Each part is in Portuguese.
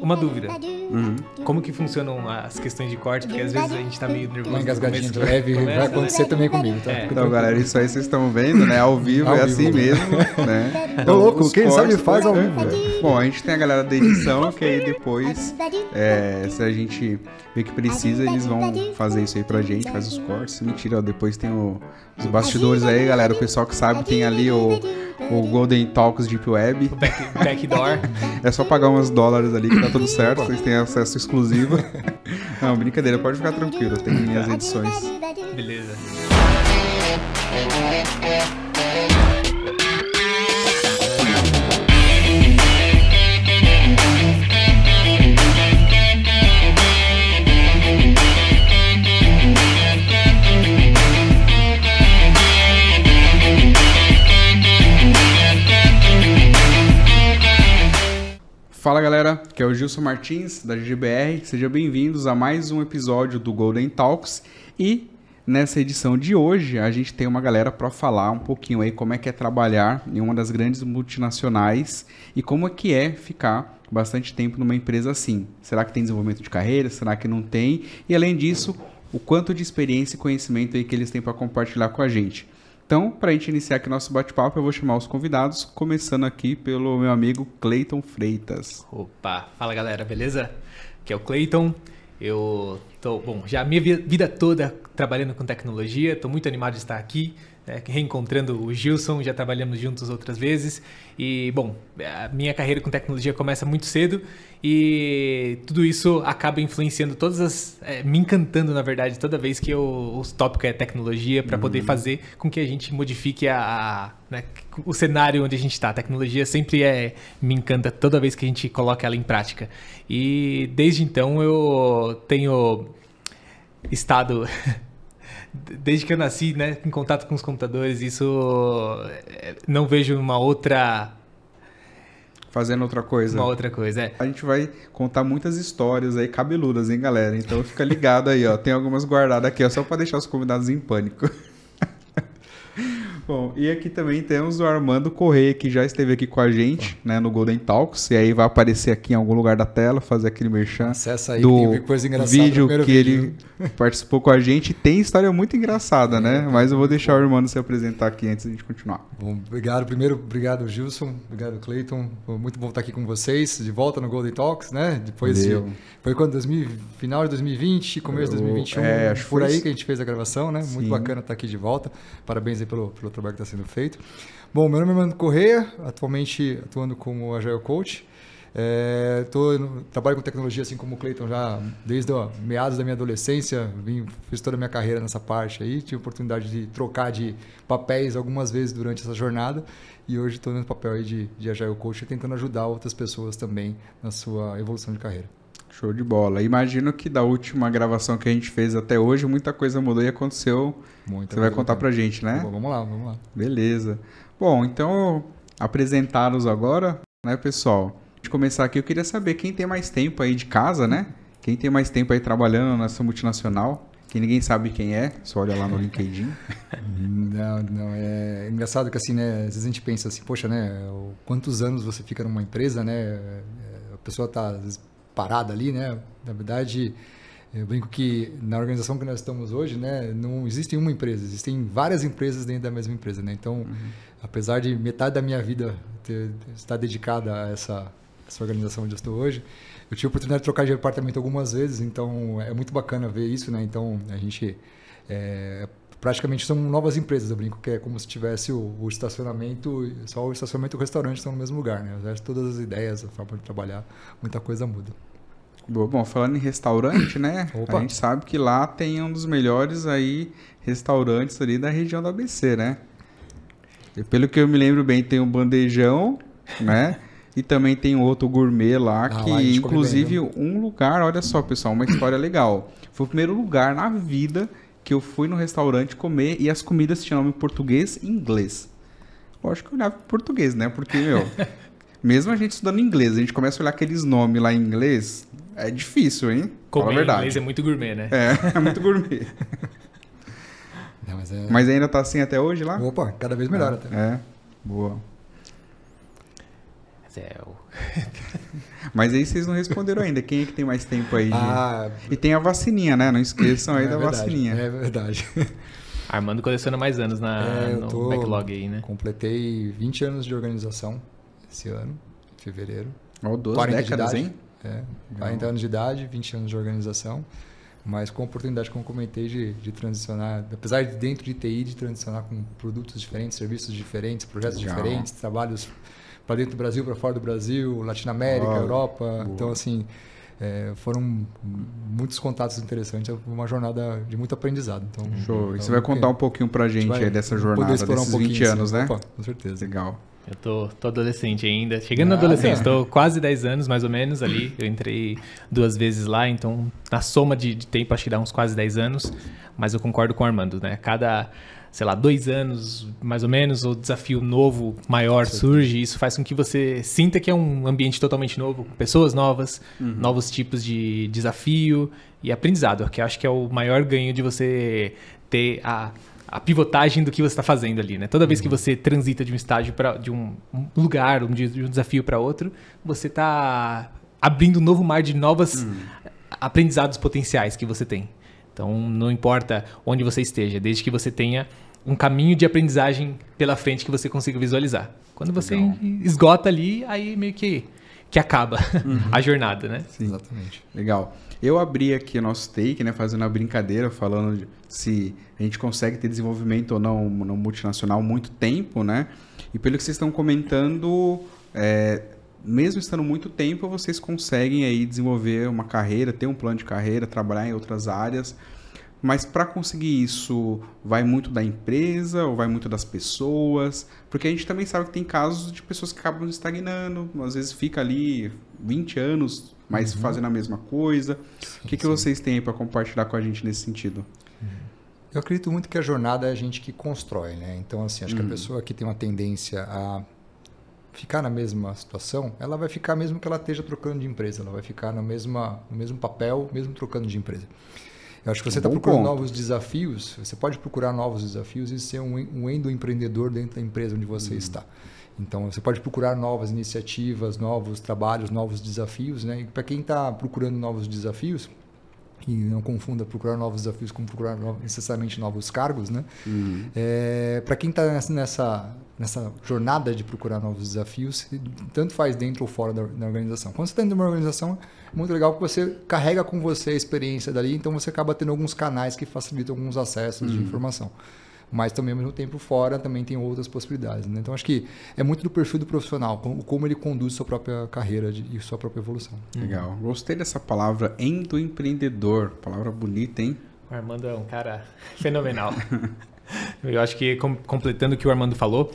Uma dúvida. Uhum. Como que funcionam as questões de corte? Porque às vezes a gente tá meio nervoso. Uma engasgadinha de leve começa, vai né? acontecer né? também comigo. Tá? É. Então, galera, isso aí vocês estão vendo, né? Ao vivo é ao é vivo, assim né? mesmo, né? Então, louco, quem sabe faz ao vivo. Bom, a gente tem a galera da edição, que aí depois, é, se a gente vê que precisa, eles vão fazer isso aí pra gente, faz os cortes. Mentira, ó, depois tem o, os bastidores aí, galera. O pessoal que sabe tem ali o o Golden Talks Deep Web. O back, Backdoor. é só pagar uns dólares ali que tá tudo certo, vocês têm acesso exclusivo. Não, brincadeira, pode ficar tranquilo, tem minhas edições. Beleza. Fala galera, que é o Gilson Martins da GGBR, sejam bem-vindos a mais um episódio do Golden Talks e nessa edição de hoje a gente tem uma galera para falar um pouquinho aí como é que é trabalhar em uma das grandes multinacionais e como é que é ficar bastante tempo numa empresa assim. Será que tem desenvolvimento de carreira? Será que não tem? E além disso, o quanto de experiência e conhecimento aí que eles têm para compartilhar com a gente. Então, para a gente iniciar aqui nosso bate-papo, eu vou chamar os convidados, começando aqui pelo meu amigo Cleiton Freitas. Opa, fala galera, beleza? Aqui é o Cleiton. Eu tô, bom, já a minha vida toda trabalhando com tecnologia, estou muito animado de estar aqui. Né, reencontrando o Gilson, já trabalhamos juntos outras vezes. E, bom, a minha carreira com tecnologia começa muito cedo e tudo isso acaba influenciando todas as. É, me encantando, na verdade, toda vez que eu, o tópico é tecnologia, para uhum. poder fazer com que a gente modifique a, a né, o cenário onde a gente está. A tecnologia sempre é, me encanta toda vez que a gente coloca ela em prática. E desde então eu tenho estado. desde que eu nasci, né, em contato com os computadores, isso é, não vejo uma outra fazendo outra coisa. Uma outra coisa, é. A gente vai contar muitas histórias aí cabeludas, hein, galera? Então fica ligado aí, ó. Tem algumas guardadas aqui, ó, só para deixar os convidados em pânico. Bom, e aqui também temos o Armando Correia, que já esteve aqui com a gente, né, no Golden Talks, e aí vai aparecer aqui em algum lugar da tela, fazer aquele merchan aí, do vídeo que vídeo. ele participou com a gente. Tem história muito engraçada, é, né? Mas eu vou deixar o Armando se apresentar aqui antes de a gente continuar. Bom, obrigado. Primeiro, obrigado, Gilson. Obrigado, Clayton Muito bom estar aqui com vocês, de volta no Golden Talks, né? Depois de... Foi quando? 2000, final de 2020, começo de 2021, é, por aí que a gente fez a gravação, né? Sim. Muito bacana estar aqui de volta. Parabéns aí pelo, pelo trabalho que está sendo feito. Bom, meu nome é Mano Correia, atualmente atuando como Agile Coach. É, tô, trabalho com tecnologia assim como o Cleiton já desde ó, meados da minha adolescência, vim, fiz toda a minha carreira nessa parte aí, tive a oportunidade de trocar de papéis algumas vezes durante essa jornada e hoje estou no papel de, de Agile Coach tentando ajudar outras pessoas também na sua evolução de carreira. Show de bola. Imagino que da última gravação que a gente fez até hoje, muita coisa mudou e aconteceu. Muita Você vai contar pra gente, né? Tá vamos lá, vamos lá. Beleza. Bom, então, apresentá agora, né, pessoal? De começar aqui, eu queria saber quem tem mais tempo aí de casa, né? Quem tem mais tempo aí trabalhando nessa multinacional, que ninguém sabe quem é, só olha lá no LinkedIn. não, não, é engraçado que assim, né, às vezes a gente pensa assim, poxa, né, quantos anos você fica numa empresa, né? É, a pessoa tá, às vezes, parada ali, né? Na verdade, eu brinco que na organização que nós estamos hoje, né, não existe uma empresa, existem várias empresas dentro da mesma empresa, né? Então, uhum. apesar de metade da minha vida ter, estar dedicada a essa, essa organização onde eu estou hoje, eu tive a oportunidade de trocar de apartamento algumas vezes, então é muito bacana ver isso, né? Então, a gente é, praticamente são novas empresas, eu brinco, que é como se tivesse o, o estacionamento, só o estacionamento e o restaurante estão no mesmo lugar, né? Todas as ideias, a forma de trabalhar, muita coisa muda. Bom, bom falando em restaurante, né? Opa. A gente sabe que lá tem um dos melhores aí restaurantes ali da região da ABC, né? E pelo que eu me lembro bem, tem o um Bandejão, né? E também tem outro gourmet lá, ah, que lá inclusive bem, um lugar, olha só pessoal, uma história legal. Foi o primeiro lugar na vida que eu fui no restaurante comer e as comidas tinham nome português e inglês. Eu acho que eu olhava português, né? Porque, meu, mesmo a gente estudando inglês, a gente começa a olhar aqueles nomes lá em inglês, é difícil, hein? Comer Fala a verdade. inglês é muito gourmet, né? É, é muito gourmet. Não, mas, é... mas, ainda tá assim até hoje lá? Opa, cada vez melhor é. até. É, boa céu. Mas aí vocês não responderam ainda. Quem é que tem mais tempo aí? Ah, e tem a vacininha, né? Não esqueçam aí é da verdade, vacininha. É verdade. Armando coleciona mais anos na, é, no tô, backlog aí, né? Completei 20 anos de organização esse ano, em fevereiro. Ou 12 40 décadas, hein? É, 40 anos de idade, 20 anos de organização, mas com a oportunidade, como comentei, de, de transicionar, apesar de dentro de TI, de transicionar com produtos diferentes, serviços diferentes, projetos Legal. diferentes, trabalhos para dentro do Brasil, para fora do Brasil, Latinoamérica, ah, Europa. Boa. Então, assim, é, foram muitos contatos interessantes, é uma jornada de muito aprendizado. Então, Show. E então, você vai contar um pouquinho para gente, gente aí dessa jornada, desses um 20 anos, né? Opa, com certeza. Legal. Eu tô, tô adolescente ainda, chegando na ah, adolescência, estou é. quase 10 anos mais ou menos ali. Eu entrei duas vezes lá, então na soma de, de tempo acho que dá uns quase 10 anos, mas eu concordo com o Armando, né? Cada sei lá, dois anos mais ou menos, o desafio novo, maior surge, isso faz com que você sinta que é um ambiente totalmente novo, com pessoas novas, uhum. novos tipos de desafio e aprendizado, que eu acho que é o maior ganho de você ter a, a pivotagem do que você está fazendo ali, né? Toda uhum. vez que uhum. você transita de um estágio para de um lugar, de um desafio para outro, você está abrindo um novo mar de novas uhum. aprendizados potenciais que você tem. Então, não importa onde você esteja, desde que você tenha um caminho de aprendizagem pela frente que você consiga visualizar. Quando você Legal. esgota ali, aí meio que que acaba uhum. a jornada, né? Sim, exatamente. Legal. Eu abri aqui o nosso take, né, fazendo a brincadeira, falando se a gente consegue ter desenvolvimento ou não no multinacional muito tempo, né? E pelo que vocês estão comentando, é, mesmo estando muito tempo, vocês conseguem aí desenvolver uma carreira, ter um plano de carreira, trabalhar em outras áreas. Mas para conseguir isso, vai muito da empresa ou vai muito das pessoas? Porque a gente também sabe que tem casos de pessoas que acabam estagnando, às vezes fica ali 20 anos, mas uhum. fazendo a mesma coisa. Sim, o que, que vocês têm para compartilhar com a gente nesse sentido? Eu acredito muito que a jornada é a gente que constrói, né? Então, assim, acho uhum. que a uhum. pessoa que tem uma tendência a ficar na mesma situação, ela vai ficar mesmo que ela esteja trocando de empresa, ela vai ficar no mesmo, no mesmo papel, mesmo trocando de empresa. Eu acho que você está um tá procurando ponto. novos desafios, você pode procurar novos desafios e ser um, um endoempreendedor dentro da empresa onde você hum. está. Então, você pode procurar novas iniciativas, novos trabalhos, novos desafios. Né? E para quem está procurando novos desafios, e não confunda procurar novos desafios com procurar no, necessariamente novos cargos, né? Hum. É, para quem está nessa nessa jornada de procurar novos desafios, tanto faz dentro ou fora da, da organização. Quando você está dentro de uma organização, é muito legal que você carrega com você a experiência dali, então você acaba tendo alguns canais que facilitam alguns acessos uhum. de informação. Mas também, ao mesmo tempo, fora também tem outras possibilidades. Né? Então, acho que é muito do perfil do profissional, como, como ele conduz sua própria carreira de, e sua própria evolução. Legal. Gostei dessa palavra, endo empreendedor. Palavra bonita, hein? Armando é um cara fenomenal. Eu acho que, completando o que o Armando falou,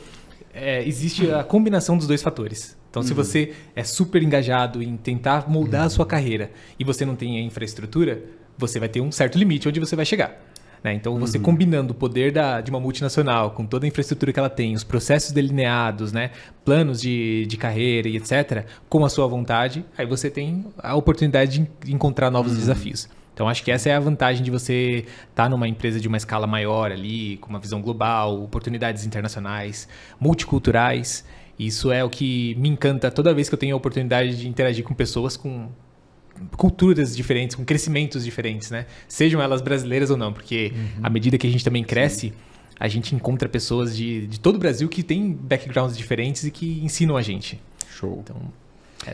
é, existe a combinação dos dois fatores. Então, uhum. se você é super engajado em tentar moldar uhum. a sua uhum. carreira e você não tem a infraestrutura, você vai ter um certo limite onde você vai chegar. Né? Então, você uhum. combinando o poder da, de uma multinacional com toda a infraestrutura que ela tem, os processos delineados, né? planos de, de carreira e etc., com a sua vontade, aí você tem a oportunidade de encontrar novos uhum. desafios. Então acho que essa é a vantagem de você estar tá numa empresa de uma escala maior ali, com uma visão global, oportunidades internacionais, multiculturais. Isso é o que me encanta toda vez que eu tenho a oportunidade de interagir com pessoas com culturas diferentes, com crescimentos diferentes, né? Sejam elas brasileiras ou não, porque uhum. à medida que a gente também cresce, Sim. a gente encontra pessoas de, de todo o Brasil que têm backgrounds diferentes e que ensinam a gente. Show. Então,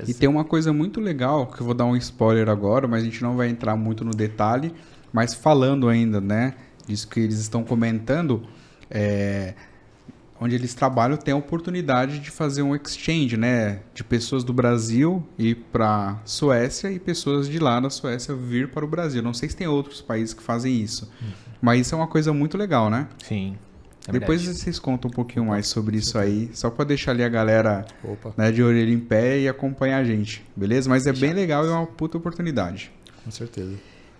e tem uma coisa muito legal, que eu vou dar um spoiler agora, mas a gente não vai entrar muito no detalhe, mas falando ainda, né? Disso que eles estão comentando, é, onde eles trabalham tem a oportunidade de fazer um exchange, né? De pessoas do Brasil ir para Suécia e pessoas de lá da Suécia vir para o Brasil. Não sei se tem outros países que fazem isso, uhum. mas isso é uma coisa muito legal, né? Sim. É Depois vocês contam um pouquinho mais sobre isso aí, só para deixar ali a galera né, de orelha em pé e acompanhar a gente, beleza? Mas é bem legal e é uma puta oportunidade. Com certeza.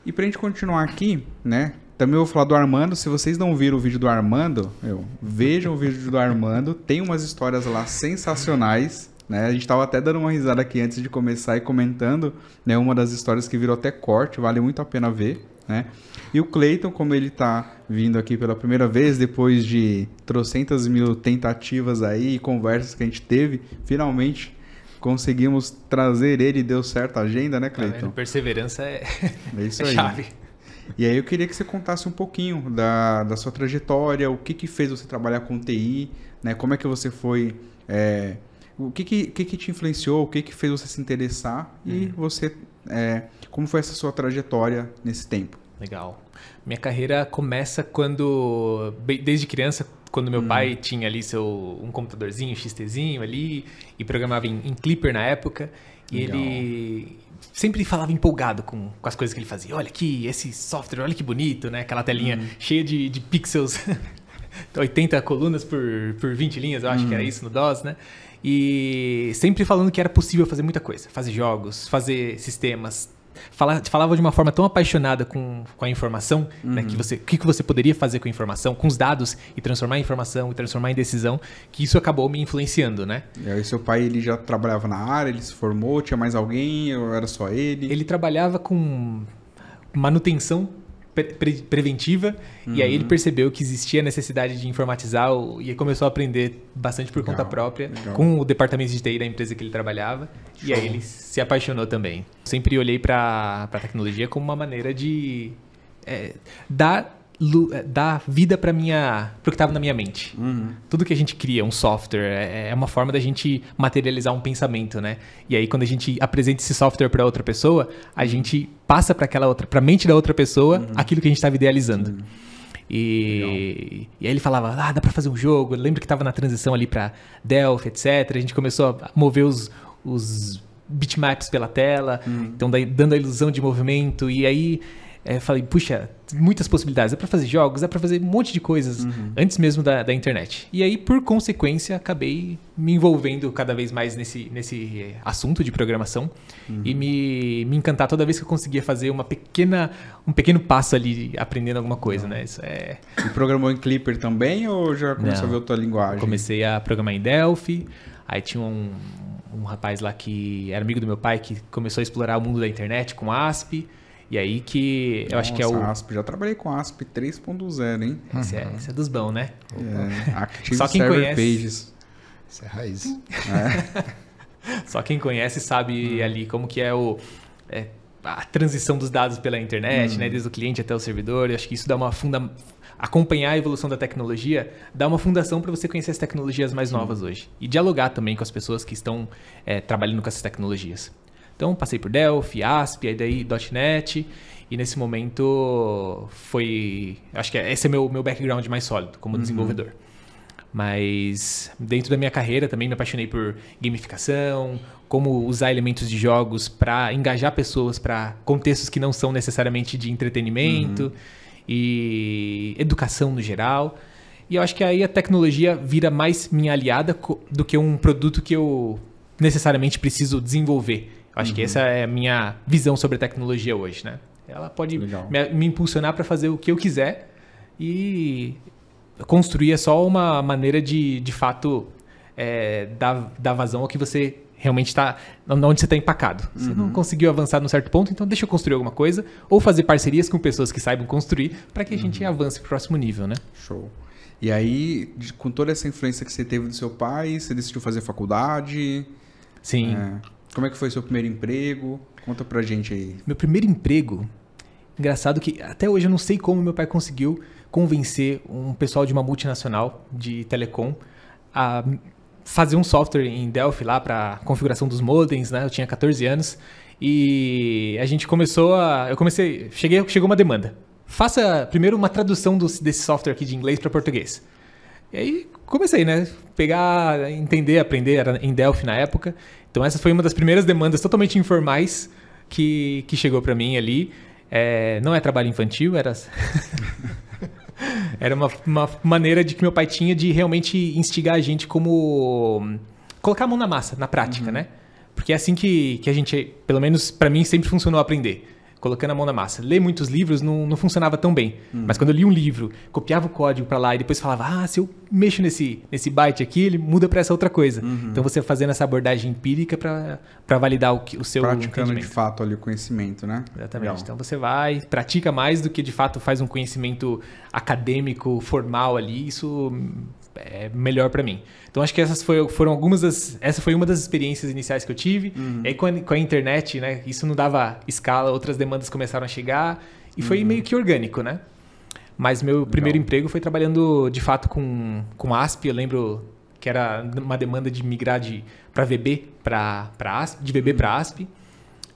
E pra gente continuar aqui, né? Também vou falar do Armando. Se vocês não viram o vídeo do Armando, vejam o vídeo do Armando. Tem umas histórias lá sensacionais. Né? A gente estava até dando uma risada aqui antes de começar e comentando né, uma das histórias que virou até corte, vale muito a pena ver. Né? E o Clayton, como ele está vindo aqui pela primeira vez, depois de trocentas mil tentativas aí e conversas que a gente teve, finalmente conseguimos trazer ele e deu certo a agenda, né, Cleiton? Perseverança é, é isso é aí. chave. E aí eu queria que você contasse um pouquinho da, da sua trajetória, o que, que fez você trabalhar com TI, né? Como é que você foi. É, o que que, que que te influenciou, o que que fez você se interessar e uhum. você. É, como foi essa sua trajetória nesse tempo? Legal. Minha carreira começa quando, desde criança, quando meu hum. pai tinha ali seu um computadorzinho, XTzinho ali e programava em, em Clipper na época. E ele sempre falava empolgado com, com, as coisas que ele fazia. Olha aqui, esse software, olha que bonito, né? Aquela telinha hum. cheia de, de pixels, 80 colunas por, por 20 linhas, eu acho hum. que era hum. isso no DOS, né? E sempre falando que era possível fazer muita coisa, fazer jogos, fazer sistemas, falava de uma forma tão apaixonada com, com a informação, uhum. né, que uhum. você, o que, que você poderia fazer com a informação, com os dados, e transformar em informação, e transformar em decisão, que isso acabou me influenciando, né? E aí seu pai, ele já trabalhava na área, ele se formou, tinha mais alguém, ou era só ele? Ele trabalhava com manutenção pre preventiva. Uhum. E aí ele uhum. percebeu que existia necessidade de informatizar e começou a aprender bastante por legal, conta própria legal. com o departamento de TI da empresa que ele trabalhava. Show. E aí ele se apaixonou também. Sempre olhei para a tecnologia como uma maneira de é, dar eh, dar vida para minha pro que estava na minha mente. Uhum. Tudo que a gente cria, um software, é, é, é, uma forma da gente materializar um pensamento, né? E aí quando a gente apresenta esse software para outra pessoa, a uhum. gente passa para aquela outra, para mente da outra pessoa, uhum. aquilo que a gente estava idealizando. Uhum. E, e, aí ele falava, ah, dá para fazer um jogo. lembro que estava na transição ali para Delphi, etc. A gente começou a mover os, os bitmaps pela tela, uhum. então dando a ilusão de movimento. E aí é, falei, puxa, muitas possibilidades. Dá para fazer jogos, dá para fazer um monte de coisas uhum. antes mesmo da, da, internet. E aí, por consequência, acabei me envolvendo cada vez mais nesse, nesse assunto de programação uhum. e me, me encantar toda vez que eu conseguia fazer uma pequena, um pequeno passo ali aprendendo alguma coisa, né? Isso é... E programou em Clipper também ou já começou Não. a ver outra linguagem? Comecei a programar em Delphi, aí tinha um, um rapaz lá que era amigo do meu pai que começou a explorar o mundo da internet com ASP. E aí que eu Nossa, acho que é o. ASP, já trabalhei com ASP 3.0, hein? Esse é, esse é, dos bons, né? É, Active Só quem conhece... Pages. Isso é raiz. É. Só quem conhece sabe hum. ali como que é o. É, a transição dos dados pela internet, hum. né? Desde o cliente até o servidor. Eu acho que isso dá uma funda... Acompanhar a evolução da tecnologia dá uma fundação para você conhecer as tecnologias mais novas hoje. E dialogar também com as pessoas que estão é, trabalhando com essas tecnologias. Então passei por Delphi, ASP, aí daí .NET e nesse momento foi, acho que esse é meu meu background mais sólido como uhum. desenvolvedor. Mas dentro da minha carreira também me apaixonei por gamificação, como usar elementos de jogos para engajar pessoas para contextos que não são necessariamente de entretenimento uhum. e educação no geral. E eu acho que aí a tecnologia vira mais minha aliada do que um produto que eu necessariamente preciso desenvolver acho uhum. que essa é a minha visão sobre a tecnologia hoje, né? Ela pode me, me, impulsionar para fazer o que eu quiser e construir é só uma maneira de, de fato, é, dar, dar vazão ao que você realmente está onde você está empacado. Você não uhum. conseguiu avançar num certo ponto, então deixa eu construir alguma coisa ou fazer parcerias com pessoas que saibam construir para que a gente uhum. avance para o próximo nível, né? Show. E aí, com toda essa influência que você teve do seu pai, você decidiu fazer faculdade? Sim. É. Como é que foi seu primeiro emprego? Conta pra gente aí. Meu primeiro emprego, engraçado que até hoje eu não sei como meu pai conseguiu convencer um pessoal de uma multinacional de telecom a fazer um software em Delphi lá para configuração dos modems, né? Eu tinha 14 anos e a gente começou a, eu comecei, cheguei, chegou uma demanda. Faça primeiro uma tradução do, desse software aqui de inglês para português. E aí comecei, né? Pegar, entender, aprender, era em Delphi na época. Então essa foi uma das primeiras demandas totalmente informais que, que chegou para mim ali. É, não é trabalho infantil, era era uma, uma, maneira de que meu pai tinha de realmente instigar a gente como colocar a mão na massa, na prática, uhum. né? Porque é assim que, que a gente, pelo menos para mim, sempre funcionou aprender colocando a mão na massa. Ler muitos livros não, não funcionava tão bem. Hum. Mas quando eu li um livro, copiava o código para lá e depois falava, ah, se eu mexo nesse, nesse byte aqui, ele muda para essa outra coisa. Uhum. Então você fazendo essa abordagem empírica para validar o, que, o seu Praticando de fato ali o conhecimento, né? Exatamente. Legal. Então você vai, pratica mais do que de fato faz um conhecimento acadêmico, formal ali. Isso é melhor para mim. Então acho que essas foi, foram algumas das, essa foi uma das experiências iniciais que eu tive. Uhum. E aí com a, com a, internet, né, isso não dava escala, outras demandas começaram a chegar e foi uhum. meio que orgânico, né? Mas meu Legal. primeiro emprego foi trabalhando de fato com com ASP, eu lembro que era uma demanda de migrar de para VB para para ASP, de VB para uhum. ASP.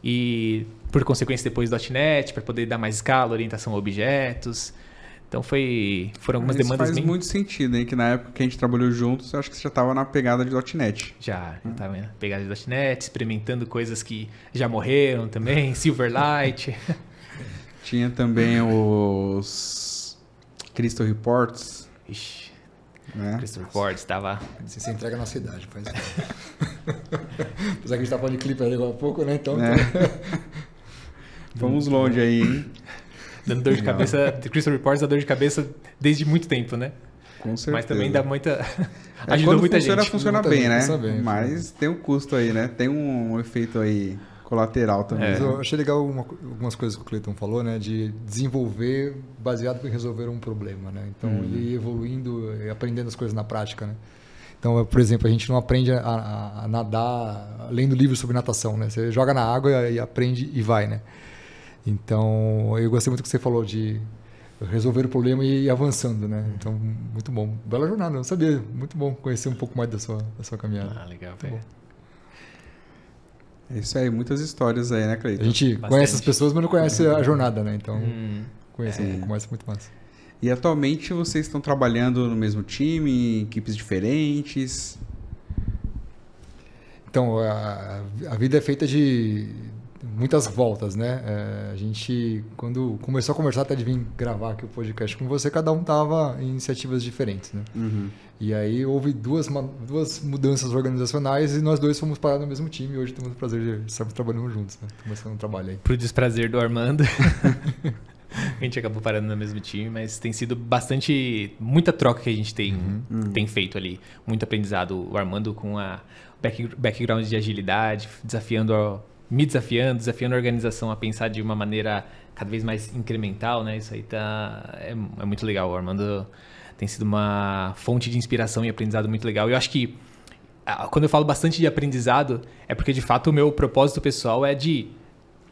E por consequência depois .NET, para poder dar mais escala, orientação a objetos. Então foi, foram algumas Isso demandas faz bem... muito sentido, hein? Que na época que a gente trabalhou juntos, eu acho que você já estava na pegada de .NET. Já, já estava na pegada de .NET, experimentando coisas que já morreram também, Silverlight. Tinha também os Crystal Reports. Ixi, né? Crystal Reports, estava... Você se entrega na cidade, faz Apesar que a gente estava tá falando de clipe ali há pouco, né? Então... É. então- Vamos longe aí, hein? Dando dor de Não. cabeça. Crystal Reports dá dor de cabeça desde muito tempo, né? Com certeza. Mas também dá muita. É, Ajuda quando muita funciona, gente. Funciona muita bem, gente, né? Mas tem um custo aí, né? Tem um efeito aí colateral também. É. Eu achei legal uma, algumas coisas que o Cleiton falou, né? De desenvolver baseado em resolver um problema, né? Então, hum. ir evoluindo e aprendendo as coisas na prática, né? Então, por exemplo, a gente não aprende a, a, a nadar lendo livros sobre natação, né? Você joga na água e aprende e vai, né? Então, eu gostei muito do que você falou de resolver o problema e ir avançando, né? Uhum. Então, muito bom. Bela jornada, não sabia. Muito bom conhecer um pouco mais da sua, da sua caminhada. Ah, legal, É isso aí, muitas histórias aí, né, Cleiton? A gente Bastante. conhece as pessoas, mas não conhece a uhum. jornada, né? Então, hum, conhece é. um pouco mais, é muito E atualmente vocês estão trabalhando no mesmo time, em equipes diferentes? Então, a, a vida é feita de, muitas voltas, né? É, a gente, quando começou a conversar até de vir gravar aqui o podcast com você, cada um tava em iniciativas diferentes, né? Uhum. E aí houve duas, duas mudanças organizacionais e nós dois fomos parar no mesmo time e hoje temos o prazer de estarmos trabalhando juntos, né? Começando o um trabalho aí. Pro desprazer do Armando. a gente acabou parando no mesmo time, mas tem sido bastante. muita troca que a gente tem, uhum. uhum. tem feito ali. Muito aprendizado. O Armando com a background de agilidade, desafiando a me desafiando, desafiando a organização a pensar de uma maneira cada vez mais incremental, né? Isso aí tá é, é muito legal, o Armando tem sido uma fonte de inspiração e aprendizado muito legal. Eu acho que quando eu falo bastante de aprendizado, é porque de fato o meu propósito pessoal é de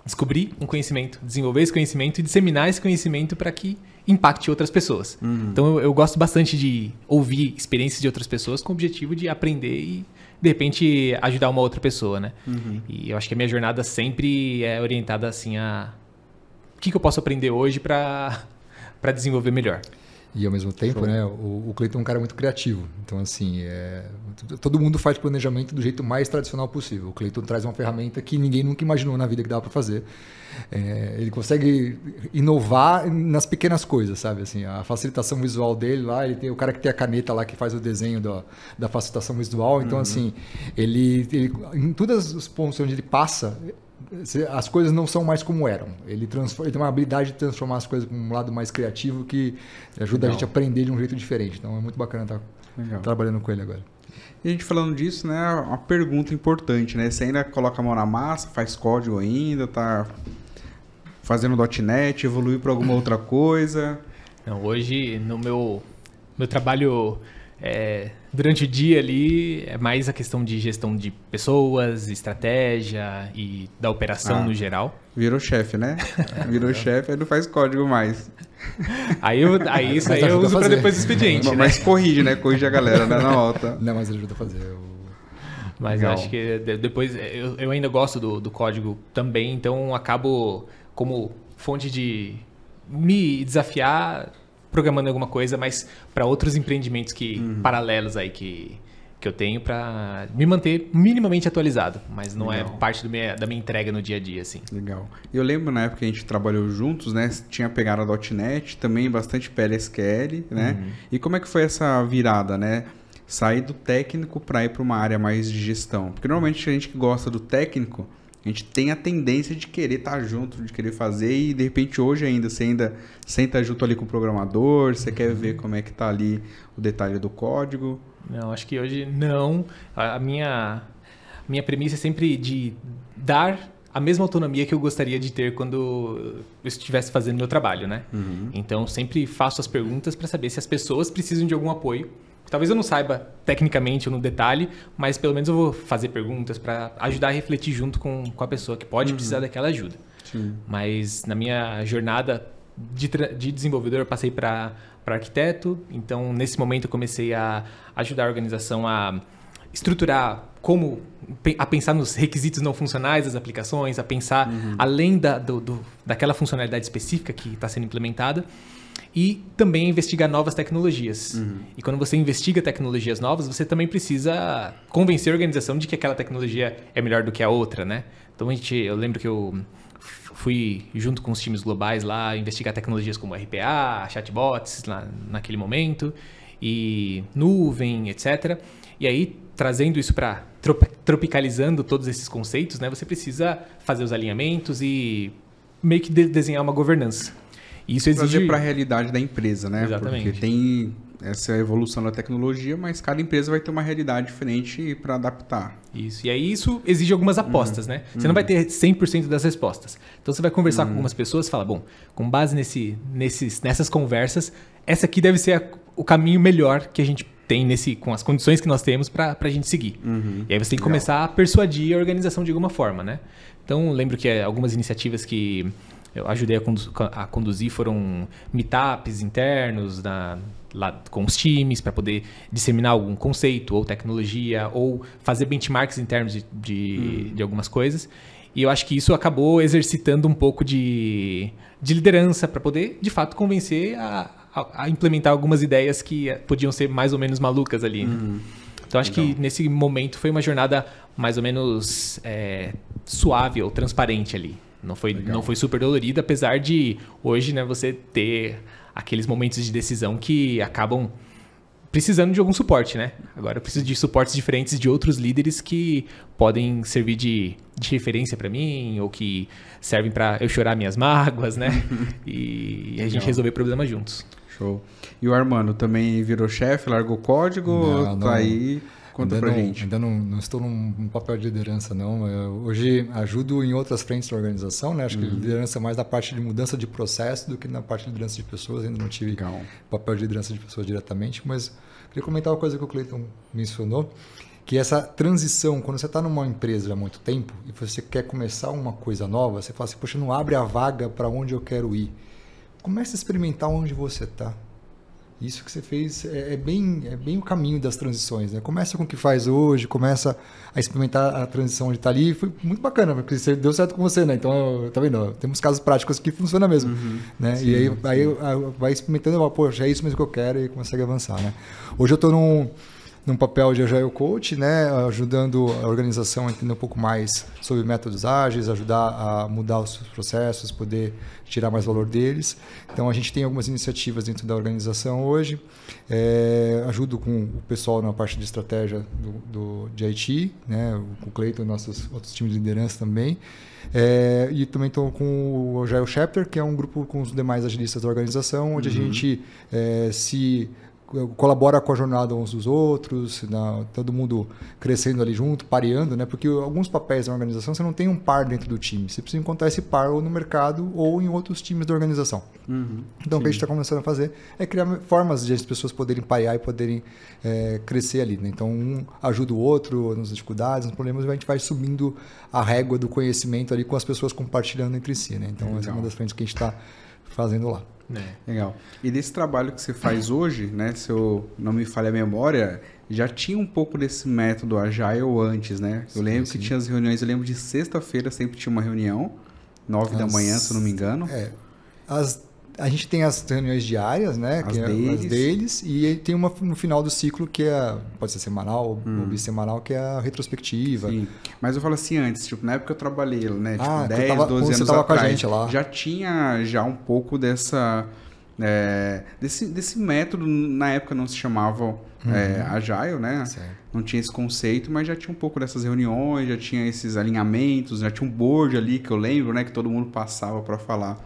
descobrir um conhecimento, desenvolver esse conhecimento e disseminar esse conhecimento para que impacte outras pessoas. Uhum. Então eu, eu, gosto bastante de ouvir experiências de outras pessoas com o objetivo de aprender e de repente ajudar uma outra pessoa, né? Uhum. E eu acho que a minha jornada sempre é orientada assim a o que, que eu posso aprender hoje para para desenvolver melhor. E ao mesmo tempo, Show. né, o, o Cleiton é um cara muito criativo. Então, assim, é, todo mundo faz planejamento do jeito mais tradicional possível. O Cleiton traz uma ferramenta que ninguém nunca imaginou na vida que dava para fazer. É, ele consegue inovar nas pequenas coisas, sabe? Assim, a facilitação visual dele lá, ele tem o cara que tem a caneta lá que faz o desenho da, da facilitação visual. Então, uhum. assim, ele, ele, em todos os pontos onde ele passa, as coisas não são mais como eram. Ele, transforma, ele tem uma habilidade de transformar as coisas para um lado mais criativo que ajuda Legal. a gente a aprender de um jeito diferente. Então é muito bacana estar tá Legal. trabalhando com ele agora. E a gente falando disso, né, é uma pergunta importante, né? Você ainda coloca a mão na massa, faz código ainda, tá fazendo .NET, evoluiu para alguma outra coisa? Não, hoje no meu meu trabalho é, durante o dia ali é mais a questão de gestão de pessoas, estratégia e da operação ah, no geral. Virou chefe, né? Virou chefe, aí não faz código mais. Aí, eu, aí isso aí eu uso para depois do expediente. Mas, né? mas corrige, né? Corrige a galera né? na alta. Não, mas ajuda a fazer. Eu... Mas Legal. acho que depois eu, eu ainda gosto do, do código também, então acabo como fonte de me desafiar programando alguma coisa, mas para outros empreendimentos que uhum. paralelos aí que, que eu tenho para me manter minimamente atualizado, mas não é Legal. é parte da minha entrega no dia a dia, assim. Legal. Eu lembro na época que a gente trabalhou juntos, né? Tinha pegado a .NET, também bastante PLSQL, né? Uhum. E como é que foi essa virada, né? Sair do técnico para ir para uma área mais de gestão, porque normalmente a gente que gosta do técnico a gente tem a tendência de querer estar tá junto, de querer fazer e de repente hoje ainda você ainda senta junto ali com o programador, você quer ver uhum. como é que está ali o detalhe do código. Não, acho que hoje não. A minha minha premissa é sempre de dar a mesma autonomia que eu gostaria de ter quando eu estivesse fazendo meu trabalho, né? Uhum. Então sempre faço as perguntas para saber se as pessoas precisam de algum apoio Talvez eu não saiba tecnicamente ou no detalhe, mas pelo menos eu vou fazer perguntas para ajudar a refletir junto com, com a pessoa que pode uhum. precisar daquela ajuda. Sim. Mas na minha jornada de, de desenvolvedor, eu passei para arquiteto, então nesse momento eu comecei a ajudar a organização a estruturar como a pensar nos requisitos não funcionais das aplicações, a pensar uhum. além da, do, do, daquela funcionalidade específica que está sendo implementada e também investigar novas tecnologias. Uhum. E quando você investiga tecnologias novas, você também precisa convencer a organização de que aquela tecnologia é melhor do que a outra, né? Então a gente, eu lembro que eu fui junto com os times globais lá investigar tecnologias como RPA, chatbots lá, naquele momento e nuvem, etc. E aí trazendo isso para tropicalizando todos esses conceitos, né? Você precisa fazer os alinhamentos e meio que de desenhar uma governança. Isso exige... Trazer para a realidade da empresa, né? Exatamente. Porque tem essa evolução da tecnologia, mas cada empresa vai ter uma realidade diferente para adaptar. Isso, e aí isso exige algumas apostas, uhum. né? Você uhum. não vai uhum. ter 100% das respostas. Então você vai conversar uhum. com algumas pessoas e fala, bom, com base nesse, nesses, nessas conversas, essa aqui deve ser a, o caminho melhor que a gente tem nesse com as condições que nós temos para a gente seguir. Uhum. E aí você tem que começar Legal. a persuadir a organização de alguma forma, né? Então, lembro que é algumas iniciativas que eu ajudei a, condu a conduzir foram meetups internos lá com os times para poder disseminar algum conceito ou tecnologia ou fazer benchmarks internos de, de, hum. de algumas coisas. E eu acho que isso acabou exercitando um pouco de, de liderança para poder, de fato, convencer a, a, a, implementar algumas ideias que eh, podiam ser mais ou menos malucas ali. Né? Hum. Então, acho então. que nesse momento foi uma jornada mais ou menos é, suave ou transparente ali. Não foi, não foi super dolorida, apesar de hoje, né, você ter aqueles momentos de decisão que acabam precisando de algum suporte, né? Agora eu preciso de suportes diferentes de outros líderes que podem servir de, de referência para mim ou que servem para eu chorar minhas mágoas, né? e, e a gente resolver problemas juntos. Show. E o Armando também virou chefe, largou o código, não, tá não. aí. Conta ainda pra não, gente. Ainda não, não estou num papel de liderança, não. Eu, é, hoje ajudo em outras frentes da organização, né? Acho uhum. que liderança é mais na parte de mudança de processo do que na parte de liderança de pessoas. Ainda não tive Legal. papel de liderança de pessoas diretamente, mas queria comentar uma coisa que o Cleiton mencionou, que essa transição, quando você está numa empresa há muito tempo e você quer começar uma coisa nova, você fala assim, poxa, não abre a vaga para onde eu quero ir. Comece a experimentar onde você está. Isso que você fez é, é, bem, é bem o caminho das transições, né? Começa com o que faz hoje, começa a experimentar a transição onde está ali. Foi muito bacana, porque deu certo com você, né? Então, tá vendo? Temos casos práticos que funciona mesmo, uhum, né? Sim, e aí, aí vai experimentando, poxa, é isso mesmo que eu quero e consegue avançar, né? Hoje eu estou num num papel de agile coach, né, ajudando a organização a entender um pouco mais sobre métodos ágeis, ajudar a mudar os processos, poder tirar mais valor deles. Então a gente tem algumas iniciativas dentro da organização hoje. É, ajudo com o pessoal na parte de estratégia do, do de IT, né, com o Cleiton, nossos outros times de liderança também. É, e também estou com o Agile Chapter, que é um grupo com os demais agilistas da organização, onde uhum. a gente é, se colabora com a jornada uns dos outros, na, todo mundo crescendo ali junto, pareando, né? Porque alguns papéis da organização você não tem um par dentro do time. Você precisa encontrar esse par ou no mercado ou em outros times da organização. Uhum, então, sim. o que a gente está começando a fazer é criar formas de as pessoas poderem parear e poderem é, crescer ali. Né? Então, um ajuda o outro nas dificuldades, nos problemas, e a gente vai subindo a régua do conhecimento ali com as pessoas compartilhando entre si, né? Então, Legal. essa é uma das frentes que a gente está fazendo lá. É. Legal. E desse trabalho que você faz hoje, né, se eu não me falha a memória, já tinha um pouco desse método Agile antes, né? Eu sim, lembro sim. que tinha as reuniões, eu lembro de sexta-feira sempre tinha uma reunião, nove as... da manhã, se eu não me engano. É. Às a gente tem as reuniões diárias, né? As, deles. É, as deles. E tem uma no final do ciclo que é, pode ser semanal hum. ou bissemanal, que é a retrospectiva. Sim. Mas eu falo assim antes, tipo, na época eu trabalhei, né? Tipo, ah, 10, tava, 12 anos atrás. Já tinha já um pouco dessa. É, desse, desse método, na época não se chamava uhum. é, Agile, né? Certo. Não tinha esse conceito, mas já tinha um pouco dessas reuniões, já tinha esses alinhamentos, já tinha um board ali que eu lembro, né? Que todo mundo passava para falar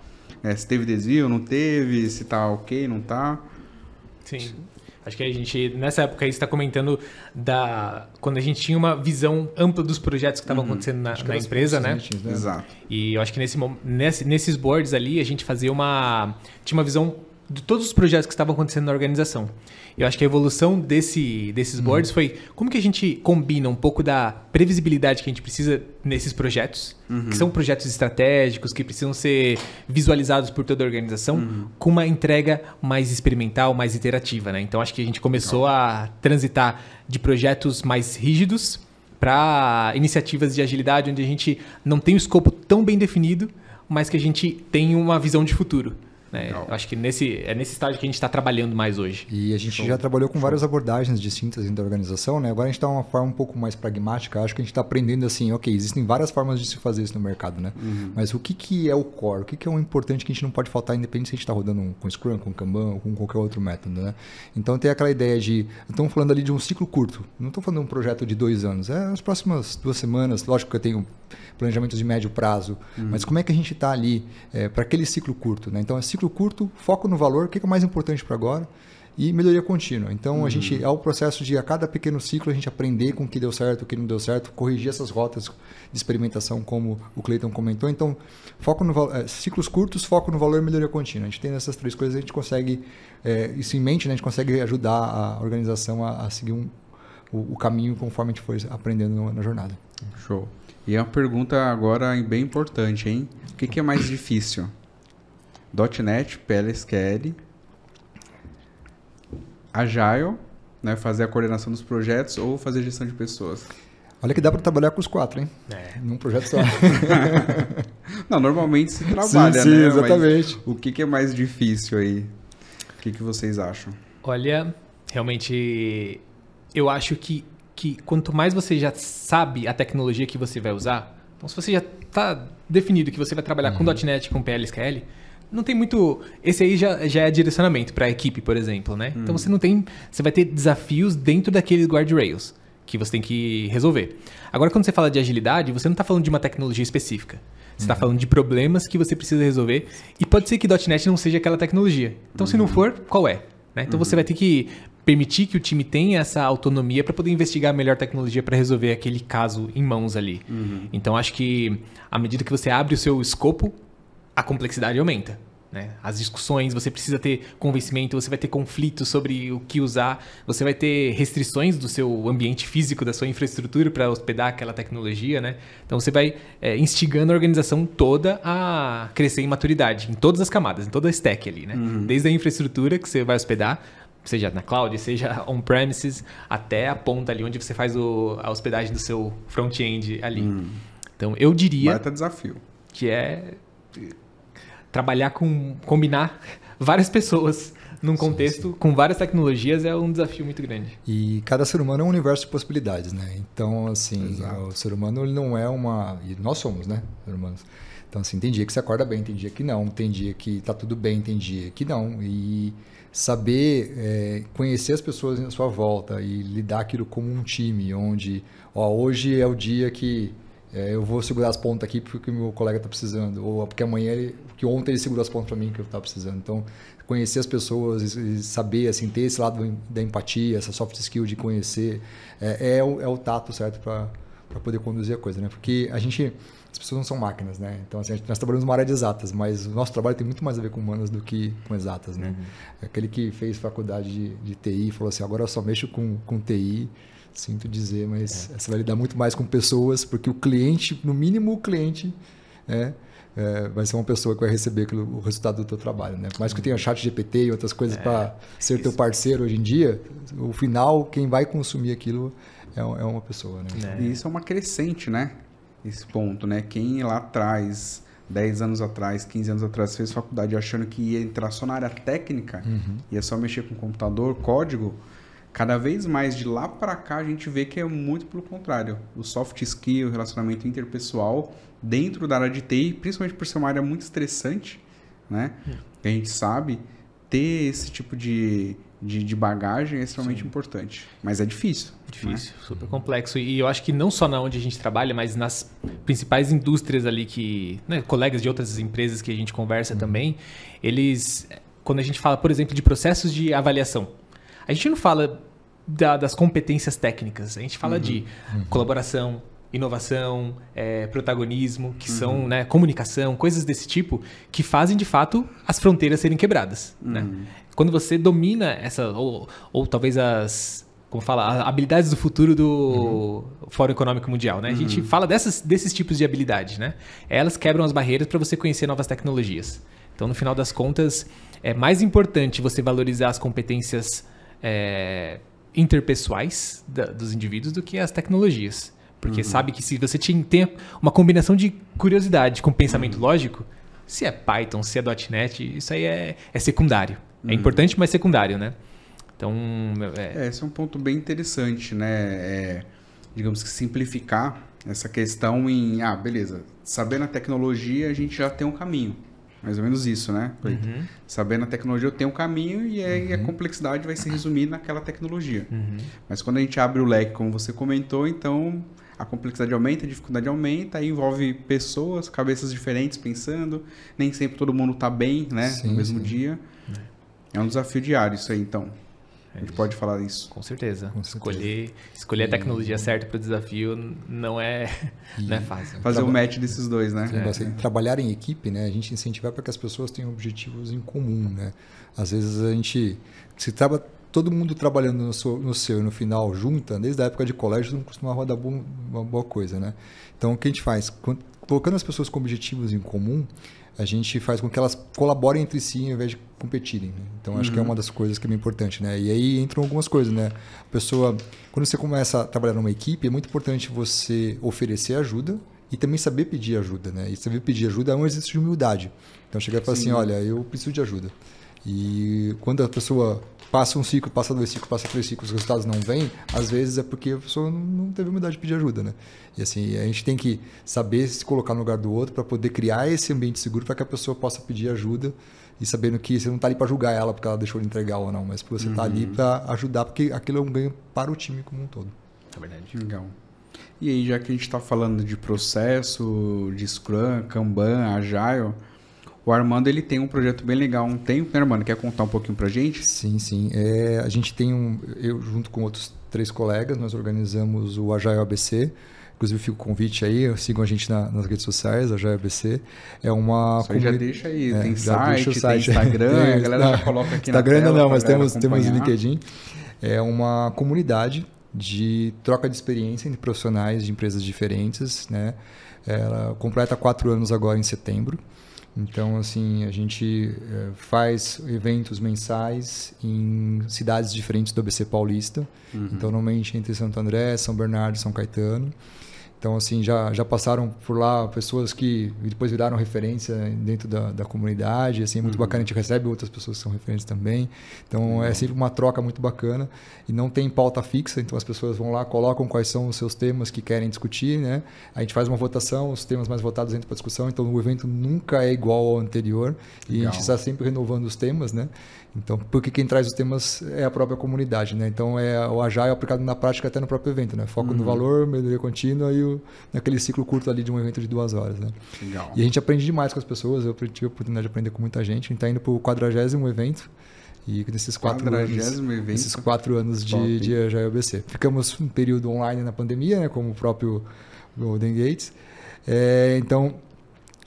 né, se teve desvio, não teve, se tá ok, não tá. Sim. Acho que a gente, nessa época, aí está comentando da. Quando a gente tinha uma visão ampla dos projetos que estavam uhum. acontecendo na, na empresa, né? né? Exato. E eu acho que nesse, nesse, nesses boards ali, a gente fazia uma. Tinha uma visão de todos os projetos que estavam acontecendo na organização. Eu acho que a evolução desse, desses hum. boards uhum. foi como que a gente combina um pouco da previsibilidade que a gente precisa nesses projetos, uhum. que são projetos estratégicos, que precisam ser visualizados por toda a organização, uhum. com uma entrega mais experimental, mais iterativa. Né? Então acho que a gente começou a transitar de projetos mais rígidos para iniciativas de agilidade, onde a gente não tem o escopo tão bem definido, mas que a gente tem uma visão de futuro. Né? Eu acho que nesse, é nesse estágio que a gente está trabalhando mais hoje. E a gente Show. já trabalhou com Show. várias abordagens distintas dentro da organização, né? Agora a gente está uma forma um pouco mais pragmática. Acho que a gente está aprendendo assim, ok, existem várias formas de se fazer isso no mercado, né? Uhum. Mas o que, que é o core? O que, que é o importante que a gente não pode faltar, independente se a gente está rodando com Scrum, com Kanban, ou com qualquer outro método, né? Então tem aquela ideia de. Estamos falando ali de um ciclo curto. Não estou falando de um projeto de dois anos. É as próximas duas semanas. Lógico que eu tenho planejamentos de médio prazo. Uhum. Mas como é que a gente está ali é, para aquele ciclo curto, né? Então é ciclo ciclo curto, foco no valor, é o que é mais importante para agora e melhoria contínua. Então uhum. a gente uhum. é o processo de a cada pequeno ciclo a gente aprender com o que deu certo, o que não deu certo, corrigir essas rotas de experimentação como o Cleiton comentou. Então foco no é, ciclos curtos, foco no valor, melhoria contínua. A gente tem essas três coisas a gente consegue é, isso em mente, né? a gente consegue ajudar a organização a, a seguir um, o, o, caminho conforme a gente for aprendendo no, na jornada. Show. E é uma pergunta agora bem importante, hein? O que, que é mais difícil? .NET, PLSQL, Agile, né, fazer a coordenação dos projetos ou fazer gestão de pessoas. Olha que dá para trabalhar com os quatro, hein? É. Num projeto só. Não, normalmente se trabalha, sim, sim, né? Exatamente. Mas o que, que, é mais difícil aí? O que, que vocês acham? Olha, realmente eu acho que, que quanto mais você já sabe a tecnologia que você vai usar, então se você já está definido que você vai trabalhar uhum. com .NET, com PLSQL, não tem muito. Esse aí já, já é direcionamento para a equipe, por exemplo, né? Então hum. Então você não tem. Você vai ter desafios dentro daqueles guardrails que você tem que resolver. Agora, quando você fala de agilidade, você não está falando de uma tecnologia específica. Você está uhum. falando de problemas que você precisa resolver. E pode ser que .NET não seja aquela tecnologia. Então, uhum. se não uhum. for, qual é? Né? Então, uhum. você vai ter que permitir que o time tenha essa autonomia para poder investigar a melhor tecnologia para resolver aquele caso em mãos ali. Uhum. Então, acho que à medida que você abre o seu escopo a complexidade aumenta. Né? As discussões, você precisa ter convencimento, você vai ter conflitos sobre o que usar, você vai ter restrições do seu ambiente físico, da sua infraestrutura para hospedar aquela tecnologia. Né? Então você vai é, instigando a organização toda a crescer em maturidade, em todas as camadas, em toda a stack ali. Né? Uhum. Desde a infraestrutura que você vai hospedar, seja na cloud, seja on-premises, até a ponta ali onde você faz o, a hospedagem do seu front-end ali. Uhum. Então eu diria. Baita desafio. Que é trabalhar com combinar várias pessoas num contexto sim, sim. com várias tecnologias é um desafio muito grande. E cada ser humano é um universo de possibilidades, né? Então, assim, Exato. o ser humano ele não é uma. E nós somos, né? Ser humanos. Então, assim, tem dia que você acorda bem, tem dia que não, tem dia que tá tudo bem, tem dia que não. E saber é, conhecer as pessoas à sua volta e lidar aquilo como um time, onde, ó, hoje é o dia que é, eu vou segurar as pontas aqui porque o meu colega está precisando, ou é porque amanhã ele, que ontem ele segurou as pontas para mim que eu estava precisando. Então, conhecer as pessoas e saber, assim, ter esse lado da empatia, essa soft skill de conhecer, é, é, o, é o tato certo para poder conduzir a coisa, né? Porque a gente, as pessoas não são máquinas, né? Então, assim, gente, nós trabalhamos numa área de exatas, mas o nosso trabalho tem muito mais a ver com humanas do que com exatas, né? Uhum. Aquele que fez faculdade de, de TI falou assim: agora eu só mexo com, com TI Sinto dizer, mas é. você vai lidar muito mais com pessoas, porque o cliente, no mínimo o cliente, né? É, vai ser uma pessoa que vai receber aquilo, o resultado do teu trabalho, né? Por mais que tenha chat GPT e outras coisas é, para ser isso. teu parceiro hoje em dia, o final, quem vai consumir aquilo é, é uma pessoa, né? É. E isso é uma crescente, né? Esse ponto, né? Quem lá atrás, 10 anos atrás, 15 anos atrás, fez faculdade achando que ia entrar só na área técnica, uhum. ia só mexer com computador, código, Cada vez mais de lá para cá a gente vê que é muito pelo contrário. O soft skill, o relacionamento interpessoal dentro da área de TI, principalmente por ser uma área muito estressante, né? Hum. A gente sabe ter esse tipo de, de, de bagagem é extremamente Sim. importante. Mas é difícil. Né? Difícil, né? super complexo. E eu acho que não só na onde a gente trabalha, mas nas principais indústrias ali que. Né, colegas de outras empresas que a gente conversa hum. também, eles. Quando a gente fala, por exemplo, de processos de avaliação a gente não fala da, das competências técnicas, a gente fala uhum. de uhum. colaboração, inovação, é, protagonismo, que uhum. são né, comunicação, coisas desse tipo, que fazem de fato as fronteiras serem quebradas. Né? Uhum. Né? Quando você domina essa, ou, ou talvez as como fala, habilidades do futuro do uhum. Fórum Econômico Mundial, né? A gente uhum. fala dessas, desses tipos de habilidade, né? Elas quebram as barreiras para você conhecer novas tecnologias. Então, no final das contas, é mais importante você valorizar as competências é, interpessoais da, dos indivíduos do que as tecnologias. Porque uhum. sabe que se você tem uma combinação de curiosidade com pensamento uhum. lógico, se é Python, se é .NET, isso aí é, é secundário. É uhum. É importante, mas secundário, né? Então... É... é... esse é um ponto bem interessante, né? É, digamos que simplificar essa questão em... Ah, beleza. Sabendo a tecnologia, a gente já tem um caminho. Mais ou menos isso, né? Uhum. Sabendo a tecnologia, eu tenho um caminho e aí uhum. a complexidade vai se resumir naquela tecnologia. Uhum. Mas quando a gente abre o leque, como você comentou, então a complexidade aumenta, a dificuldade aumenta, aí envolve pessoas, cabeças diferentes pensando, nem sempre todo mundo está bem, né? Sim, no mesmo sim. dia. É. é um desafio diário isso aí, então. É a gente pode falar isso. Com certeza. Com certeza. Escolher, escolher a tecnologia certa para o desafio não é, e não é fácil. Fazer o um match desses dois, né? É. Trabalhar em equipe, né? A gente incentivar para que as pessoas tenham objetivos em comum, né? Às vezes a gente se traba todo mundo trabalhando no seu, no seu e no final junta, desde a época de colégio, não costuma rodar uma boa coisa, né? Então, o que a gente faz? colocando as pessoas com objetivos em comum, a gente faz com que elas colaborem entre si ao invés de competirem. Né? Então acho uhum. que é uhum. uma das coisas que é bem importante, né? E aí entram algumas coisas, né? A pessoa, quando você começa a trabalhar numa equipe, é muito importante você oferecer ajuda e também saber pedir ajuda, né? E saber pedir ajuda é um exercício de humildade. Então chegar e falar assim, olha, eu preciso de ajuda. E quando a pessoa passa um ciclo, passa dois ciclos, passa três ciclos, os resultados não vêm, às vezes é porque a pessoa não teve humildade de pedir ajuda, né? E assim, a gente tem que saber se colocar no lugar do outro para poder criar esse ambiente seguro para que a pessoa possa pedir ajuda e sabendo que você não está ali para julgar ela porque ela deixou de entregar ou não, mas você está ali uhum. para ajudar, porque aquilo é um ganho para o time como um todo. É verdade. Legal. E aí, já que a gente está falando de processo, de Scrum, Kanban, Agile, o Armando ele tem um projeto bem legal há um tempo, né, Armando? Quer contar um pouquinho pra gente? Sim, sim. É, a gente tem um. Eu, junto com outros três colegas, nós organizamos o Agile ABC. Inclusive, fica o convite aí, sigam a gente na, nas redes sociais, a ABC É uma. Só já deixa aí, é, tem site, deixa site, tem Instagram, tem, a galera não, já coloca aqui Instagram na tela. Instagram não, mas temos, temos LinkedIn. É uma comunidade de troca de experiência entre profissionais de empresas diferentes, né? Ela completa quatro anos agora em setembro. Então, assim, a gente eh, faz eventos mensais em cidades diferentes do ABC Paulista. Uhum. Então, normalmente entre Santo André, São Bernardo, São Caetano. Então, assim, já, já passaram por lá pessoas que depois viraram referência dentro da, da comunidade. Assim, é muito uhum. bacana, a gente recebe outras pessoas que são referentes também. Então, uhum. é sempre uma troca muito bacana. E não tem pauta fixa, então as pessoas vão lá, colocam quais são os seus temas que querem discutir, né? A gente faz uma votação, os temas mais votados entram para discussão. Então, o evento nunca é igual ao anterior. Legal. E a gente está sempre renovando os temas, né? Então, porque quem traz os temas é a própria comunidade, né? Então, é o Agile é aplicado na prática até no próprio evento, né? Foco uhum. no valor, melhoria contínua e o, naquele ciclo curto ali de um evento de duas horas, né? Legal. E a gente aprende demais com as pessoas, eu tive a oportunidade de aprender com muita gente. A gente está indo para o quadragésimo evento e nesses quatro anos, evento. nesses quatro anos de, Top. de Agile ABC. Ficamos um período online na pandemia, né? Como o próprio Golden Gates. É, então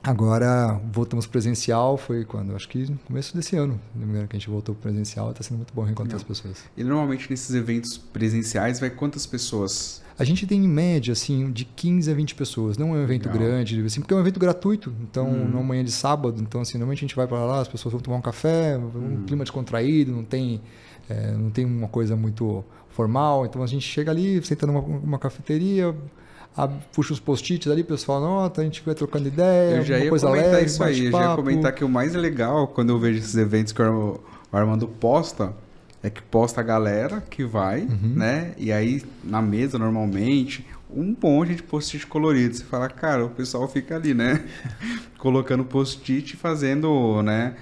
Agora voltamos presencial, foi quando? Acho que no começo desse ano, não me engano, que a gente voltou presencial, está sendo muito bom reencontrar as pessoas. E normalmente nesses eventos presenciais vai quantas pessoas? A gente tem em média, assim, de 15 a 20 pessoas. Não é um evento Legal. grande, assim, porque é um evento gratuito. Então, hum. numa manhã de sábado, então, assim, normalmente a gente vai para lá, as pessoas vão tomar um café, um hum. clima descontraído, não tem, é, não tem uma coisa muito formal. Então, a gente chega ali, senta numa, numa cafeteria, puxa os post-its ali, o pessoal nota, a gente vai trocando ideia, eu já ia comentar leve, isso aí, eu já ia comentar que o mais legal quando eu vejo esses eventos que o Armando posta é que posta a galera que vai, uhum. né? E aí na mesa normalmente um monte de post-it colorido. Você fala, cara, o pessoal fica ali, né? Colocando post-it e fazendo, né?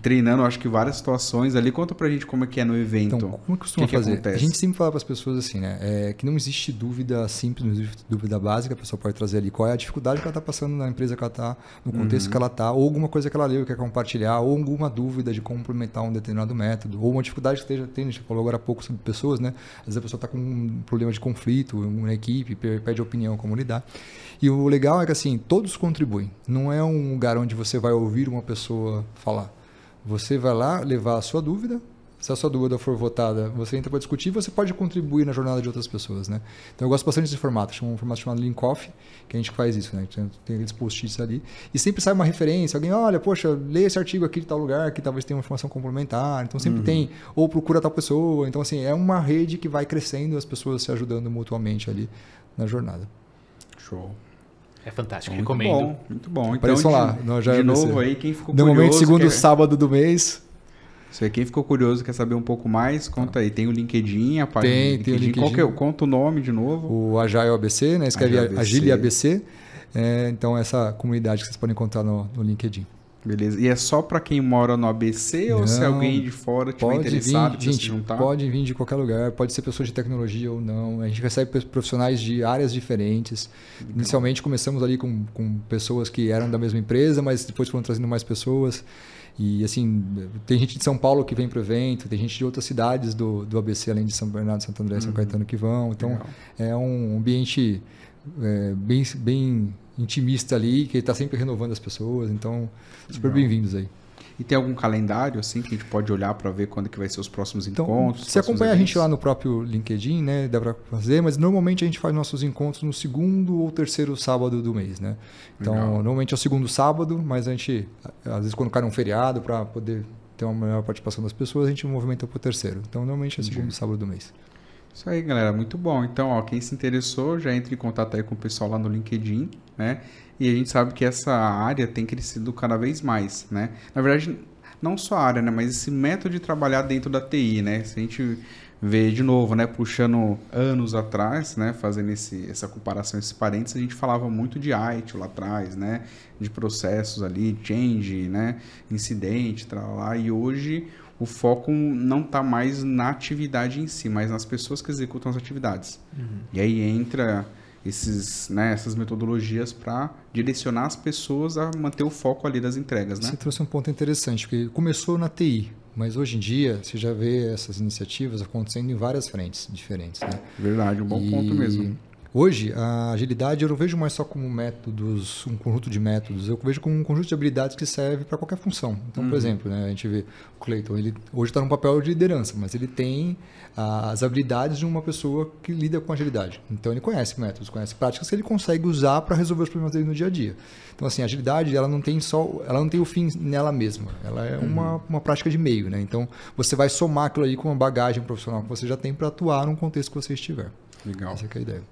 treinando, acho que várias situações ali. Conta pra gente como é que é no evento. Então, como é costuma que fazer? Que a gente sempre fala para as pessoas assim, né? É, que não existe dúvida simples, não existe dúvida básica, a pessoa pode trazer ali qual é a dificuldade que ela está passando na empresa que ela está, no contexto uhum. que ela está, ou alguma coisa que ela leu e quer compartilhar, ou alguma dúvida de complementar um determinado método, ou uma dificuldade que esteja tendo, a gente falou agora há pouco sobre pessoas, né? Às vezes a pessoa está com um problema de conflito, uma equipe, pede opinião como lidar. E o legal é que assim, todos contribuem. Não é um lugar onde você vai ouvir uma pessoa falar você vai lá levar a sua dúvida. Se a sua dúvida for votada, você entra para discutir você pode contribuir na jornada de outras pessoas, né? Então eu gosto bastante desse formato, chama um formato chamado Link Off, que a gente faz isso, né? Tem, tem aqueles post-its ali e sempre sai uma referência, alguém, olha, poxa, lê esse artigo aqui de tal lugar que talvez tenha uma informação complementar, então sempre uhum. tem ou procura tal pessoa, então assim é uma rede que vai crescendo, as pessoas se ajudando mutuamente ali na jornada. Show. É fantástico, muito recomendo. Bom, muito bom. Então, de, lá. Nós já de novo aí, quem ficou curioso... No momento, segundo quer... sábado do mês... Isso aí, quem ficou curioso, quer saber um pouco mais, conta aí. Tem o LinkedIn, a página tem, LinkedIn. Tem o LinkedIn. Qual é? Conta o nome de novo. O Agile ABC, né? Escreve Agile ABC. ABC. É, então, essa comunidade que vocês podem encontrar no, no LinkedIn. Beleza. E é só para quem mora no ABC Não, ou se alguém de fora tiver interessado vir, gente, se juntar? Pode vir de qualquer lugar, pode ser pessoas de tecnologia ou não. A gente recebe profissionais de áreas diferentes. Legal. Inicialmente começamos ali com, com pessoas que eram da mesma empresa, mas depois foram trazendo mais pessoas. E assim, tem gente de São Paulo que vem para o evento, tem gente de outras cidades do, do ABC, além de São Bernardo, Santo André, uhum. São Caetano que vão. Então Legal. é um ambiente é, bem, bem intimista ali, que ele está sempre renovando as pessoas. Então, super bem-vindos aí. E tem algum calendário assim que a gente pode olhar para ver quando que vai ser os próximos então, encontros? se acompanha eventos? a gente lá no próprio LinkedIn, né? Dá para fazer, mas normalmente a gente faz nossos encontros no segundo ou terceiro sábado do mês, né? Então, Legal. normalmente é o segundo sábado, mas a gente às vezes quando cai um feriado para poder ter uma maior participação das pessoas, a gente movimenta para o terceiro. Então, normalmente é o segundo sábado do mês. Isso aí, galera, muito bom. Então, ó, quem se interessou, já entre em contato aí com o pessoal lá no LinkedIn, né? E a gente sabe que essa área tem crescido cada vez mais, né? Na verdade, não só a área, né? Mas esse método de trabalhar dentro da TI, né? Se a gente vê de novo, né? Puxando anos atrás, né? Fazendo esse, essa comparação, esses parênteses, a gente falava muito de IT lá atrás, né? De processos ali, change, né? Incidente, tal, lá. E hoje o foco não está mais na atividade em si, mas nas pessoas que executam as atividades. Uhum. E aí entra esses, né, essas metodologias para direcionar as pessoas a manter o foco ali das entregas. Né? Você trouxe um ponto interessante, porque começou na TI, mas hoje em dia você já vê essas iniciativas acontecendo em várias frentes diferentes. Né? Verdade, um bom e... ponto mesmo. Hoje, a agilidade eu não vejo mais só como métodos, um conjunto de métodos, eu vejo como um conjunto de habilidades que serve para qualquer função. Então, uhum. por exemplo, né, a gente vê o Clayton, ele hoje está num papel de liderança, mas ele tem ah, as habilidades de uma pessoa que lida com agilidade. Então, ele conhece métodos, conhece práticas que ele consegue usar para resolver os problemas dele no dia a dia. Então, assim, a agilidade, ela não tem só, ela não tem o fim nela mesma, ela é uhum. uma, uma prática de meio, né? Então, você vai somar aquilo ali com uma bagagem profissional que você já tem para atuar num contexto que você estiver. Legal. Essa é a ideia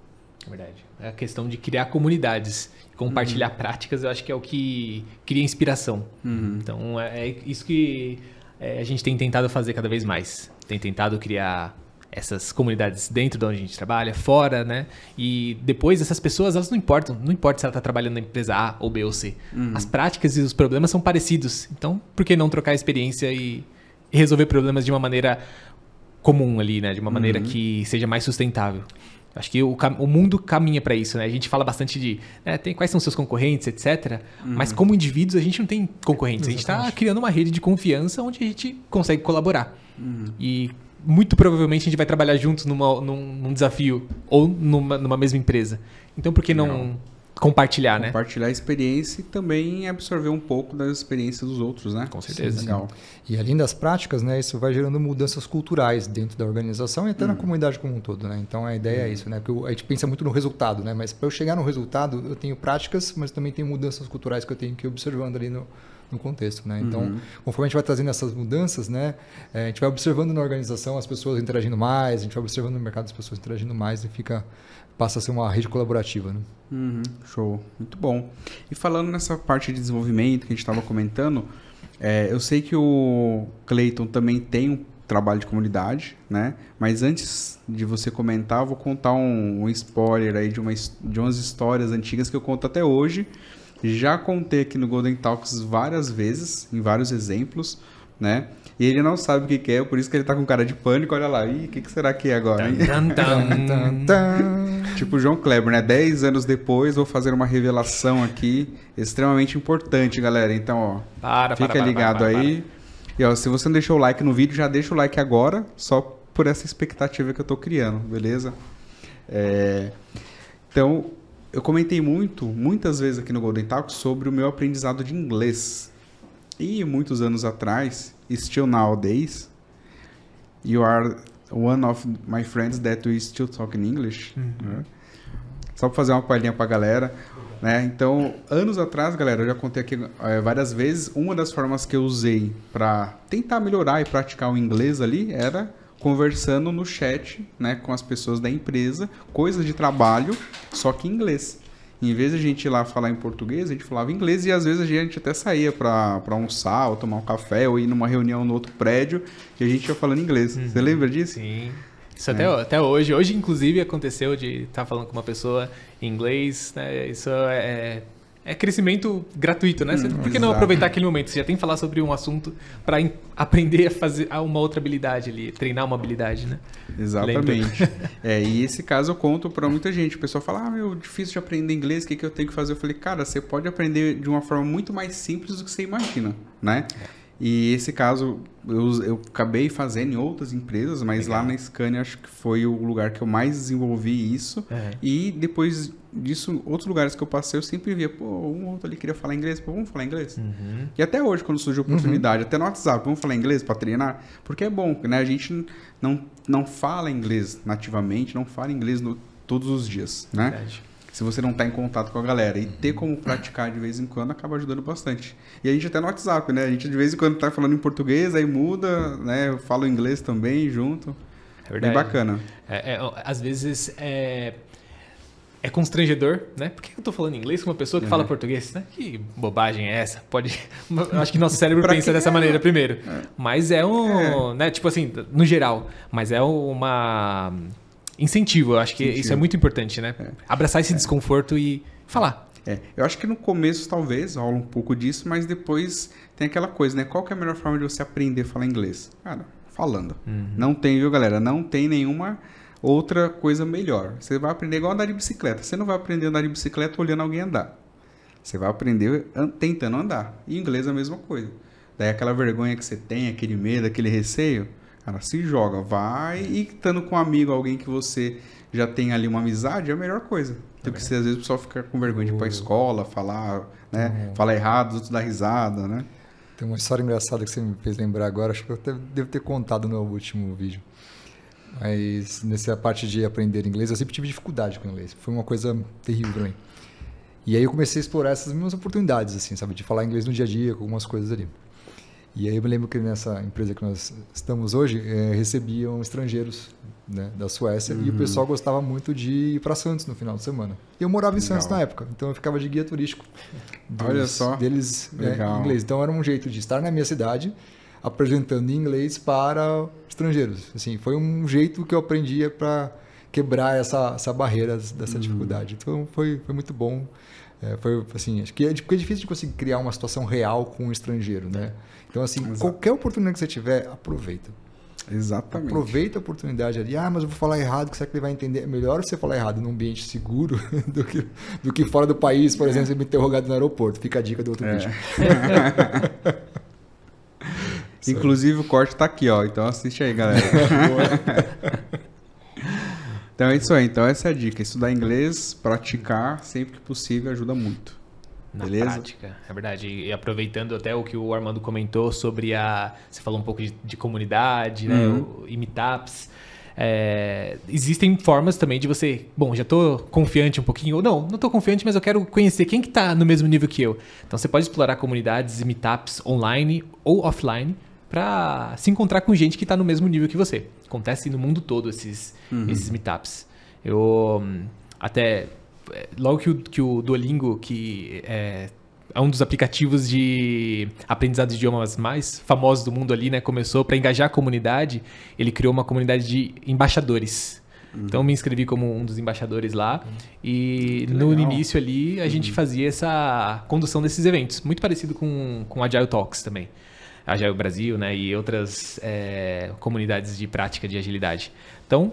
verdade. É a questão de criar comunidades, compartilhar uhum. práticas, eu acho que é o que cria inspiração. Uhum. Então, é, é, isso que é, a gente tem tentado fazer cada vez mais. Tem tentado criar essas comunidades dentro de onde a gente trabalha, fora, né? E depois essas pessoas, elas não importam, não importa se ela está trabalhando na empresa A ou B ou C. Uhum. As práticas e os problemas são parecidos. Então, por que não trocar a experiência e resolver problemas de uma maneira comum ali, né? De uma maneira uhum. que seja mais sustentável. Acho que o, o mundo caminha para isso, né? A gente fala bastante de né, tem, quais são seus concorrentes, etc. Uhum. Mas como indivíduos, a gente não tem concorrentes. Exatamente. A gente está criando uma rede de confiança onde a gente consegue colaborar. Uhum. E muito provavelmente a gente vai trabalhar juntos numa, num, num desafio ou numa, numa mesma empresa. Então, por que não, não compartilhar, né? Compartilhar a experiência e também absorver um pouco das experiências dos outros, né? Com certeza. Sim, é legal. E além das práticas, né, isso vai gerando mudanças culturais dentro da organização e até hum. na comunidade como um todo, né? Então a ideia é hum. é isso, né? Porque a gente pensa muito no resultado, né? Mas para eu chegar no resultado, eu tenho práticas, mas também tem mudanças culturais que eu tenho que ir observando ali no, no contexto, né? Então, uhum. conforme a gente vai trazendo essas mudanças, né, é, a gente vai observando na organização as pessoas interagindo mais, a gente vai observando no mercado as pessoas interagindo mais e fica passa a ser uma rede colaborativa. Né? Uhum, show, muito bom. E falando nessa parte de desenvolvimento que a gente estava comentando, é, eu sei que o Clayton também tem um trabalho de comunidade, né? Mas antes de você comentar, vou contar um, um, spoiler aí de, uma, de umas histórias antigas que eu conto até hoje. Já contei aqui no Golden Talks várias vezes, em vários exemplos, né? E ele não sabe o que, quer, é, por isso que ele tá com cara de pânico, olha lá, ih, o que, que, será que é agora? Tan, tan, tan. tipo João Kleber, né? Dez anos depois, vou fazer uma revelação aqui, extremamente importante, galera. Então, ó, para, fica para, ligado para, aí. E ó, se você não deixou o like no vídeo, já deixa o like agora, só por essa expectativa que eu tô criando, beleza? É... Então, eu comentei muito, muitas vezes aqui no Golden Talk sobre o meu aprendizado de inglês. E muitos anos atrás, still nowadays, you are one of my friends that we still talk in English. Uhum. Né? Só para fazer uma palhinha para a galera. Né? Então, anos atrás, galera, eu já contei aqui é, várias vezes, uma das formas que eu usei para tentar melhorar e praticar o inglês ali era conversando no chat né, com as pessoas da empresa, coisas de trabalho, só que em inglês. Em vez de a gente ir lá falar em português, a gente falava inglês e às vezes a gente até saía para almoçar ou tomar um café ou ir numa reunião no outro prédio e a gente ia falando inglês. Uhum. Você lembra disso? Sim. Isso é. até, até hoje. Hoje, inclusive, aconteceu de estar tá falando com uma pessoa em inglês, né? Isso é, é é crescimento gratuito, né? hum, por que não aproveitar aquele momento? Você já tem que falar sobre um assunto para aprender a fazer uma outra habilidade ali, treinar uma habilidade, né? Exatamente. é, e esse caso eu conto para muita gente. O pessoal fala, ah, meu, difícil de aprender inglês, o que, que eu tenho que fazer? Eu falei, cara, você pode aprender de uma forma muito mais simples do que você imagina, né? É. E esse caso eu, eu acabei fazendo em outras empresas, mas Legal. lá na Scania acho que foi o lugar que eu mais desenvolvi isso. Uhum. E depois disso, outros lugares que eu passei, eu sempre via, pô, um outro ali queria falar inglês, pô, vamos falar inglês. Uhum. E até hoje, quando surge a uhum. oportunidade, uhum. até no WhatsApp, vamos falar inglês para treinar? Porque é bom, né? A gente não, não fala inglês nativamente, não fala inglês no, todos os dias, né? Verdade se você não está em contato com a galera. E ter como uhum. praticar de vez em quando acaba ajudando bastante. E a gente até no WhatsApp, né? A gente de vez em quando está falando em português, aí muda, né? Eu falo inglês também junto. É verdade. Bem bacana. É, é, às vezes é, é constrangedor, né? Por que eu estou falando inglês com uma pessoa que uhum. fala é. português? Né? Que bobagem é essa? Pode. Acho que nosso cérebro pensa dessa é? maneira primeiro. É. Mas é um. É. Né? Tipo assim, no geral. Mas é uma Incentivo, eu acho que Incentivo. isso é muito importante, né? É. Abraçar esse é. desconforto e falar. É, eu acho que no começo talvez rola um pouco disso, mas depois tem aquela coisa, né? Qual é a melhor forma de você aprender a falar inglês? Cara, falando. Uhum. Não tem, viu, galera? Não tem nenhuma outra coisa melhor. Você vai aprender igual andar de bicicleta. Você não vai aprender a andar de bicicleta olhando alguém andar. Você vai aprender tentando andar. E inglês é a mesma coisa. Daí aquela vergonha que você tem, aquele medo, aquele receio, Cara, se joga, vai é. e estando com um amigo, alguém que você já tem ali uma amizade, é a melhor coisa. Do é que às vezes o pessoal fica com vergonha de ir pra uhum. escola, falar, né? Uhum. Falar errado, os outros dá risada, né? Tem uma história engraçada que você me fez lembrar agora, acho que eu até devo ter contado no último vídeo. Mas nessa parte de aprender inglês, eu sempre tive dificuldade com inglês. Foi uma coisa terrível pra mim. E aí eu comecei a explorar essas mesmas oportunidades, assim, sabe? De falar inglês no dia a dia, com algumas coisas ali. E aí eu me lembro que nessa empresa que nós estamos hoje, é, recebiam estrangeiros né, da Suécia uhum. e o uhum. pessoal gostava muito de ir para Santos no final de semana. Eu morava em Santos na época, então eu ficava de guia turístico dos, Olha só. deles né, em inglês. Então era um jeito de estar na minha cidade apresentando em inglês para estrangeiros. Assim, foi um jeito que eu aprendia para quebrar essa, essa barreira dessa uhum. dificuldade. Então foi, foi muito bom. É, foi assim, acho que é, é difícil de conseguir criar uma situação real com um estrangeiro, né? É. Então, assim, Exato. qualquer oportunidade que você tiver, aproveita. Exatamente. Aproveita a oportunidade ali. Ah, mas eu vou falar errado, que será que ele vai entender? É melhor você falar errado num ambiente seguro do que, do que fora do país, por exemplo, você me interrogado no aeroporto. Fica a dica do outro é. vídeo. Inclusive o corte tá aqui, ó. Então assiste aí, galera. então é isso aí. Então essa é a dica. Estudar inglês, praticar sempre que possível ajuda muito na Beleza? prática. É verdade. E aproveitando até o que o Armando comentou sobre a. Você falou um pouco de, de comunidade, né? Uhum. O, e meetups. É, existem formas também de você, bom, já estou confiante um pouquinho, ou não, não estou confiante, mas eu quero conhecer quem que tá no mesmo nível que eu. Então você pode explorar comunidades e meetups online ou offline para se encontrar com gente que está no mesmo nível que você. Acontece no mundo todo esses, uhum. esses meetups. Eu hum, até é, logo que o, que o Duolingo, que é, é um dos aplicativos de aprendizado de idiomas mais famosos do mundo ali, né? Começou para engajar a comunidade, ele criou uma comunidade de embaixadores. Uhum. Então me inscrevi como um dos embaixadores lá uhum. e que no legal. início ali a uhum. gente fazia essa condução desses eventos, muito parecido com com Agile Talks também. Agile Brasil, né, e outras é, comunidades de prática de agilidade. Então,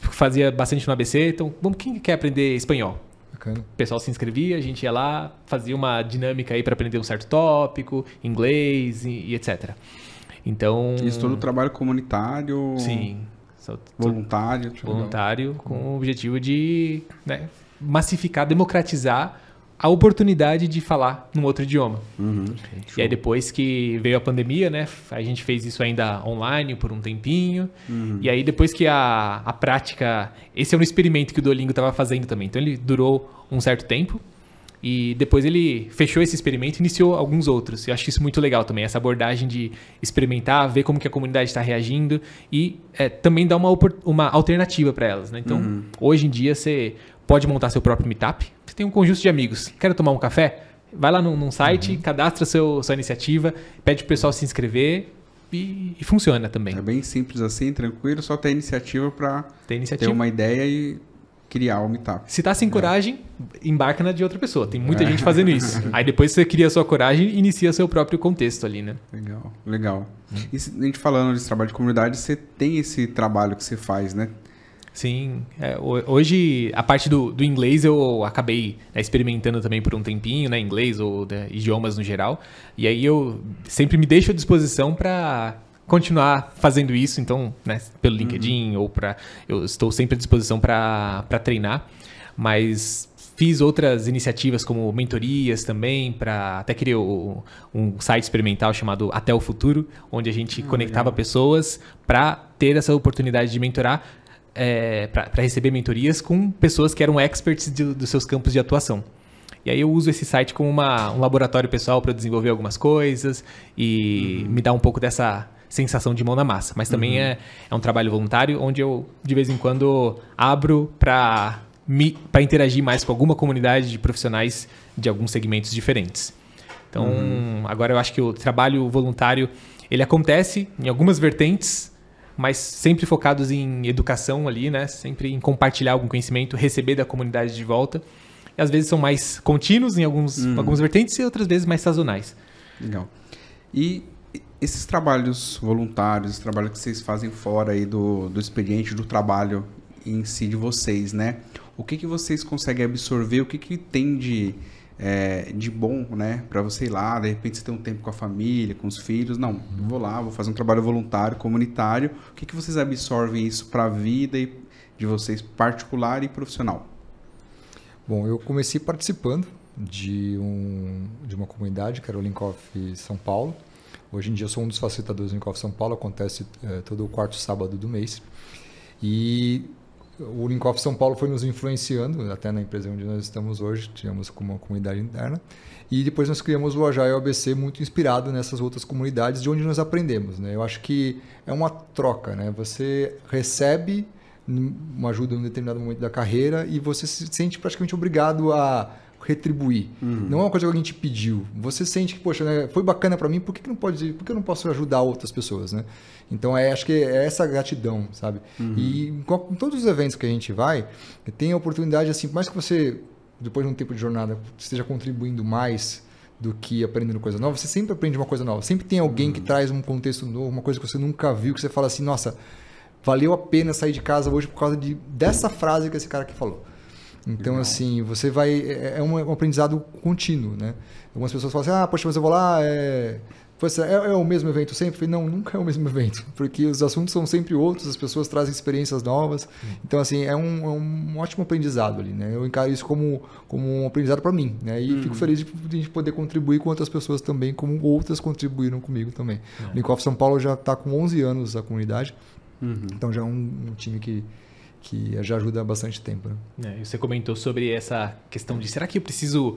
fazia bastante no ABC, então vamos, quem quer aprender espanhol? Bacana. O pessoal se inscrevia, a gente ia lá, fazia uma dinâmica aí para aprender um certo tópico, inglês e, e etc. Então. Isso todo trabalho comunitário. Sim. voluntário. Tipo, voluntário, com o objetivo de né, massificar, democratizar a oportunidade de falar num outro idioma. Uhum, okay, e aí depois que veio a pandemia, né? A gente fez isso ainda online por um tempinho. Uhum. E aí depois que a, a prática... Esse é um experimento que o Duolingo estava fazendo também. Então ele durou um certo tempo. E depois ele fechou esse experimento e iniciou alguns outros. Eu acho isso muito legal também, essa abordagem de experimentar, ver como que a comunidade está reagindo e é, também dar uma, uma alternativa para elas. Né? Então, uhum. hoje em dia, você pode montar seu próprio meetup, tem um conjunto de amigos. Quero tomar um café? Vai lá num, num site, uhum. cadastra seu, sua iniciativa, pede pro pessoal se inscrever e, e, funciona também. É bem simples assim, tranquilo, só ter iniciativa para ter, ter uma ideia e criar o meetup. Se tá sem é. coragem, embarca na de outra pessoa. Tem muita é. gente fazendo isso. Aí depois você cria a sua coragem e inicia seu próprio contexto ali, né? Legal, legal. Hum. E a gente falando desse trabalho de comunidade, você tem esse trabalho que você faz, né? Sim. É, hoje, a parte do, do inglês eu acabei né, experimentando também por um tempinho, né? Inglês ou né, idiomas no geral. E aí eu sempre me deixo à disposição para continuar fazendo isso, então, né, pelo uhum. LinkedIn uhum. ou para eu estou sempre à disposição para treinar, mas fiz outras iniciativas como mentorias também para até criei um, site experimental chamado Até o Futuro, onde a gente ah, conectava legal. pessoas para ter essa oportunidade de mentorar é, para receber mentorias com pessoas que eram experts de, dos seus campos de atuação. E aí eu uso esse site como uma, um laboratório pessoal para desenvolver algumas coisas e uhum. me dar um pouco dessa sensação de mão na massa. Mas também uhum. é, é um trabalho voluntário onde eu, de vez em quando, abro para para interagir mais com alguma comunidade de profissionais de alguns segmentos diferentes. Então, uhum. agora eu acho que o trabalho voluntário ele acontece em algumas vertentes mas sempre focados em educação ali, né? Sempre em compartilhar algum conhecimento, receber da comunidade de volta. E às vezes são mais contínuos em alguns, uhum. algumas vertentes e outras vezes mais sazonais. Legal. E esses trabalhos voluntários, esse trabalho que vocês fazem fora aí do, do expediente, do trabalho em si de vocês, né? O que, que vocês conseguem absorver? O que, que tem de é, de bom, né? Para você ir lá, de repente você tem um tempo com a família, com os filhos. Não, eu vou lá, vou fazer um trabalho voluntário, comunitário. O que, que vocês absorvem isso para a vida de vocês, particular e profissional? Bom, eu comecei participando de, um, de uma comunidade, que era o Linkoff São Paulo. Hoje em dia eu sou um dos facilitadores do Linkoff São Paulo, acontece é, todo o quarto sábado do mês. E o Linkoff São Paulo foi nos influenciando, até na empresa onde nós estamos hoje, tínhamos como uma comunidade interna, e depois nós criamos o Agile ABC muito inspirado nessas outras comunidades de onde nós aprendemos. Né? Eu acho que é uma troca, né? você recebe uma ajuda em um determinado momento da carreira e você se sente praticamente obrigado a retribuir. Uhum. Não é uma coisa que alguém te pediu. Você sente que, poxa, né, foi bacana para mim, por que, que, não pode, por que eu não posso ajudar outras pessoas, né? Então, é, acho que é essa gratidão, sabe? Uhum. E em, em, todos os eventos que a gente vai, tem a oportunidade, assim, por mais que você, depois de um tempo de jornada, esteja contribuindo mais do que aprendendo coisa nova, você sempre aprende uma coisa nova. Sempre tem alguém uhum. que traz um contexto novo, uma coisa que você nunca viu, que você fala assim, nossa, valeu a pena sair de casa hoje por causa de, dessa frase que esse cara aqui falou. Então, Legal. assim, você vai. É, é, é, é um aprendizado contínuo, né? Algumas pessoas falam assim: ah, poxa, mas eu vou lá. É, é, é o mesmo evento sempre? Não, nunca é o mesmo evento, porque os assuntos são sempre outros, as pessoas trazem experiências novas. Então, assim, é um, é um ótimo aprendizado ali, né? Eu encaro isso como, como um aprendizado para mim, né? E uhum. fico feliz de, poder contribuir com outras pessoas também, como outras contribuíram comigo também. É. O Linkoff São Paulo já está com 11 anos a comunidade, uhum. então já é um, um time que que já ajuda há bastante tempo. Né? É, você comentou sobre essa questão de será que eu preciso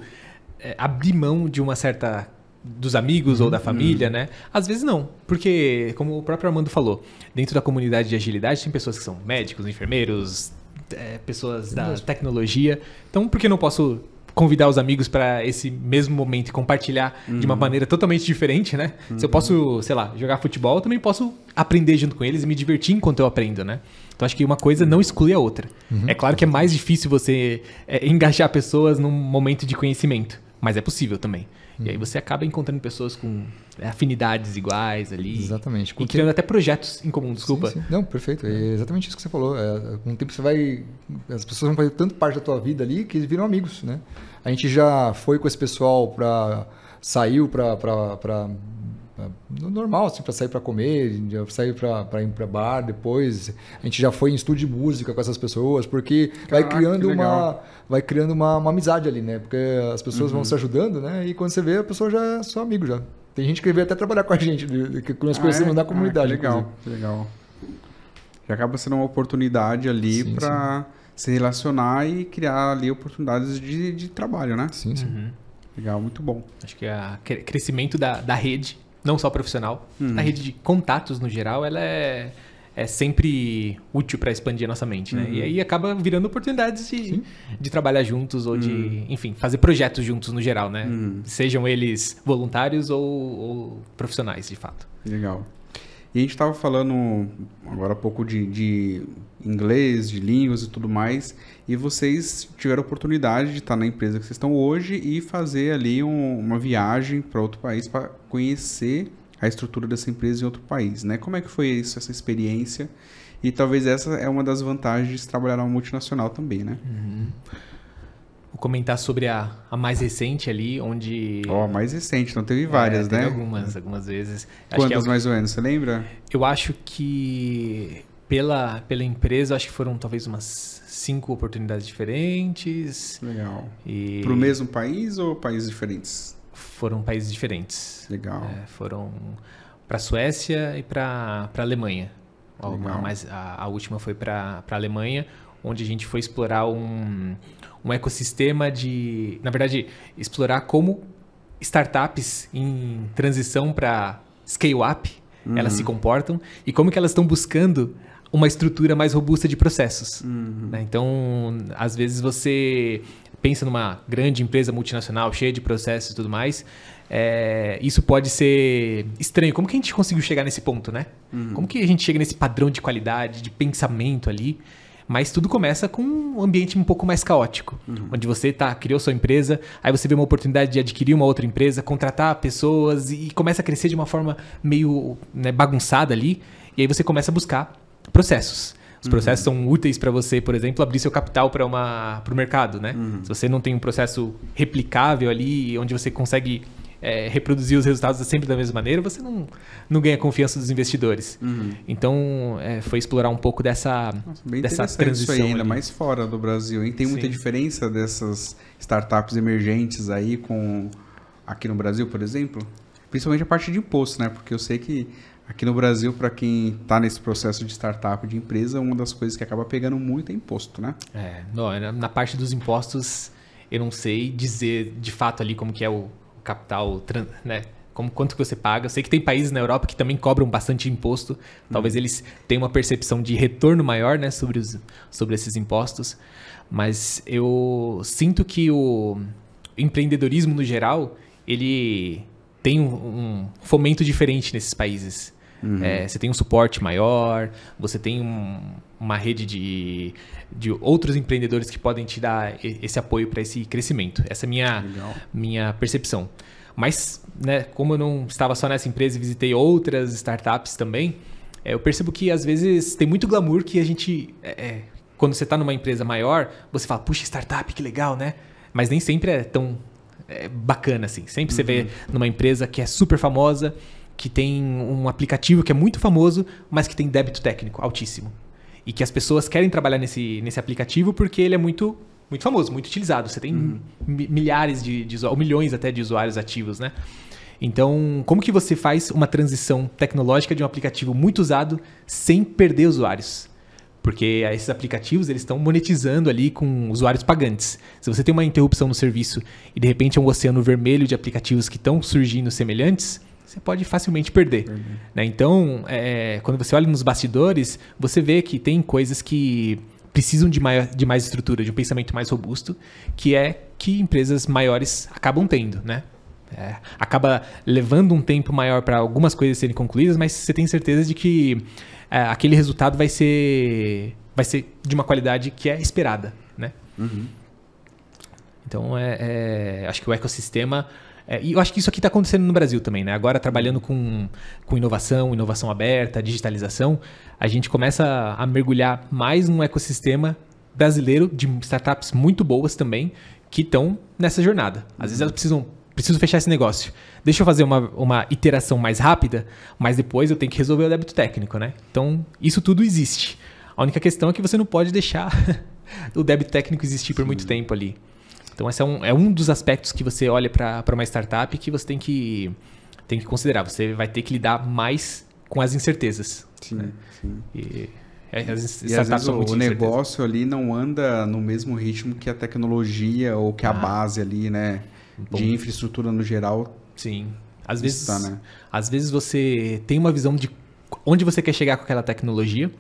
é, abrir mão de uma certa dos amigos ou uhum, da família, uhum. né? Às vezes não, porque como o próprio Armando falou, dentro da comunidade de agilidade tem pessoas que são médicos, enfermeiros, é, pessoas da tecnologia. Então, por que não posso convidar os amigos para esse mesmo momento e compartilhar uhum. de uma uhum. maneira totalmente diferente, né? Uhum. Se eu uhum. posso, sei lá, jogar futebol, eu também posso aprender junto com eles e me divertir enquanto eu aprendo, né? Então acho que uma coisa não exclui a outra. Uhum. É claro que é mais difícil você é, engajar pessoas num momento de conhecimento, mas é possível também. E aí você acaba encontrando pessoas com né, afinidades iguais ali. Exatamente. Com e criando até projetos em comum, desculpa. Sim, sim. Não, perfeito. É, é exatamente isso que você falou. É, com o tempo você vai... As pessoas vão fazer tanto parte da tua vida ali que eles viram amigos, né? A gente já foi com esse pessoal para... Saiu para normal, assim, para sair para comer, sair para ir para bar depois. A gente já foi em estúdio de música com essas pessoas, porque Caraca, vai criando uma vai criando uma, uma, amizade ali, né? Porque as pessoas uhum. vão se ajudando, né? E quando você vê, a pessoa já é seu amigo já. Tem gente que veio até trabalhar com a gente, que nós ah, conhecemos é? na comunidade. Ah, que legal, que legal. Já acaba sendo uma oportunidade ali para se relacionar e criar ali oportunidades de, de trabalho, né? Sim, sim. Uhum. Legal, muito bom. Acho que é crescimento da, da rede não só profissional. Uhum. A rede de contatos, no geral, ela é, é sempre útil para expandir a nossa mente, né? Uhum. E aí acaba virando oportunidades de, de trabalhar juntos ou de, uhum. enfim, fazer projetos juntos no geral, né? Uhum. Sejam eles voluntários ou, ou profissionais, de fato. Legal. E a gente estava falando agora há pouco de, de, inglês, de línguas e tudo mais, e vocês tiveram a oportunidade de estar na empresa que vocês estão hoje e fazer ali um, uma viagem para outro país para conhecer a estrutura dessa empresa em outro país, né? Como é que foi isso, essa experiência? E talvez essa é uma das vantagens de trabalhar numa multinacional também, né? Uhum comentar sobre a, a mais recente ali, onde. Ó, oh, mais recente, então teve é, várias, é, teve né? Algumas, algumas vezes. Quantas é, mais ou menos, você lembra? Eu acho que pela, pela empresa, acho que foram talvez umas cinco oportunidades diferentes. Legal. E... Para o mesmo país ou países diferentes? Foram países diferentes. Legal. É, foram para a Suécia e para a Alemanha. A, mais, a, a última foi para a Alemanha, onde a gente foi explorar um, um ecossistema de. Na verdade, explorar como startups em transição para scale-up uhum. elas se comportam e como que elas estão buscando uma estrutura mais robusta de processos. Uhum. Né? Então, às vezes você pensa numa grande empresa multinacional cheia de processos e tudo mais, é, isso pode ser estranho. Como que a gente conseguiu chegar nesse ponto, né? Uhum. Como que a gente chega nesse padrão de qualidade, de pensamento ali? Mas tudo começa com um ambiente um pouco mais caótico, uhum. onde você tá, criou sua empresa, aí você vê uma oportunidade de adquirir uma outra empresa, contratar pessoas e começa a crescer de uma forma meio né, bagunçada ali. E aí você começa a buscar processos. Os uhum. processos uhum. são úteis para você, por exemplo, abrir seu capital para uma para o mercado, né? Uhum. Se você não tem um processo replicável ali, onde você consegue é, reproduzir os resultados é sempre da mesma maneira, você não, não ganha confiança dos investidores. Uhum. Então, é, foi explorar um pouco dessa, Nossa, dessa transição. Isso aí, ainda mais fora do Brasil. Hein? Tem muita Sim. diferença dessas startups emergentes aí com aqui no Brasil, por exemplo? Principalmente a parte de imposto, né? Porque eu sei que aqui no Brasil, para quem está nesse processo de startup, de empresa, uma das coisas que acaba pegando muito é imposto, né? É, não, é, na parte dos impostos, eu não sei dizer de fato ali como que é o capital, né? Como, quanto que você paga. Eu sei que tem países na Europa que também cobram bastante imposto. Talvez hum. eles tenham uma percepção de retorno maior né, sobre, os, sobre esses impostos. Mas eu sinto que o empreendedorismo, no geral, ele tem um, um fomento diferente nesses países. Uhum. É, você tem um suporte maior, você tem um, uma rede de, de outros empreendedores que podem te dar esse apoio para esse crescimento. Essa é minha, minha percepção. Mas, né, como eu não estava só nessa empresa e visitei outras startups também, é, eu percebo que às vezes tem muito glamour que a gente. É, é quando você está numa empresa maior, você fala, puxa, startup, que legal, né? Mas nem sempre é tão é, bacana assim. Sempre uhum. você vê uhum. numa empresa que é super famosa, que tem um aplicativo que é muito famoso, mas que tem débito técnico altíssimo e que as pessoas querem trabalhar nesse, nesse aplicativo porque ele é muito muito famoso, muito utilizado. Você tem uhum. milhares de, de ou milhões até de usuários ativos, né? Então, como que você faz uma transição tecnológica de um aplicativo muito usado sem perder usuários? Porque esses aplicativos eles estão monetizando ali com usuários pagantes. Se você tem uma interrupção no serviço e de repente é um oceano vermelho de aplicativos que estão surgindo semelhantes, você pode facilmente perder. Uhum. Né? Então, é, quando você olha nos bastidores, você vê que tem coisas que precisam de, mai de mais estrutura, de um pensamento mais robusto, que é que empresas maiores acabam tendo, né? É, acaba levando um tempo maior para algumas coisas serem concluídas, mas você tem certeza de que é, aquele resultado vai ser vai ser de uma qualidade que é esperada, né? Uhum. Então, é, é acho que o ecossistema é, e eu acho que isso aqui está acontecendo no Brasil também, né? Agora trabalhando com, com inovação, inovação aberta, digitalização, a gente começa a mergulhar mais num ecossistema brasileiro de startups muito boas também que estão nessa jornada. Às vezes elas precisam preciso fechar esse negócio. Deixa eu fazer uma, uma iteração mais rápida, mas depois eu tenho que resolver o débito técnico, né? Então, isso tudo existe. A única questão é que você não pode deixar o débito técnico existir Sim. por muito tempo ali. Então, esse é um, é um dos aspectos que você olha para uma startup que você tem que, tem que considerar. Você vai ter que lidar mais com as incertezas. Sim, né? sim. E, é, as e às vezes o, o negócio ali não anda no mesmo ritmo que a tecnologia ou que ah, a base ali, né? Bom. De infraestrutura no geral. Sim. Às vezes, está, né? às vezes você tem uma visão de onde você quer chegar com aquela tecnologia.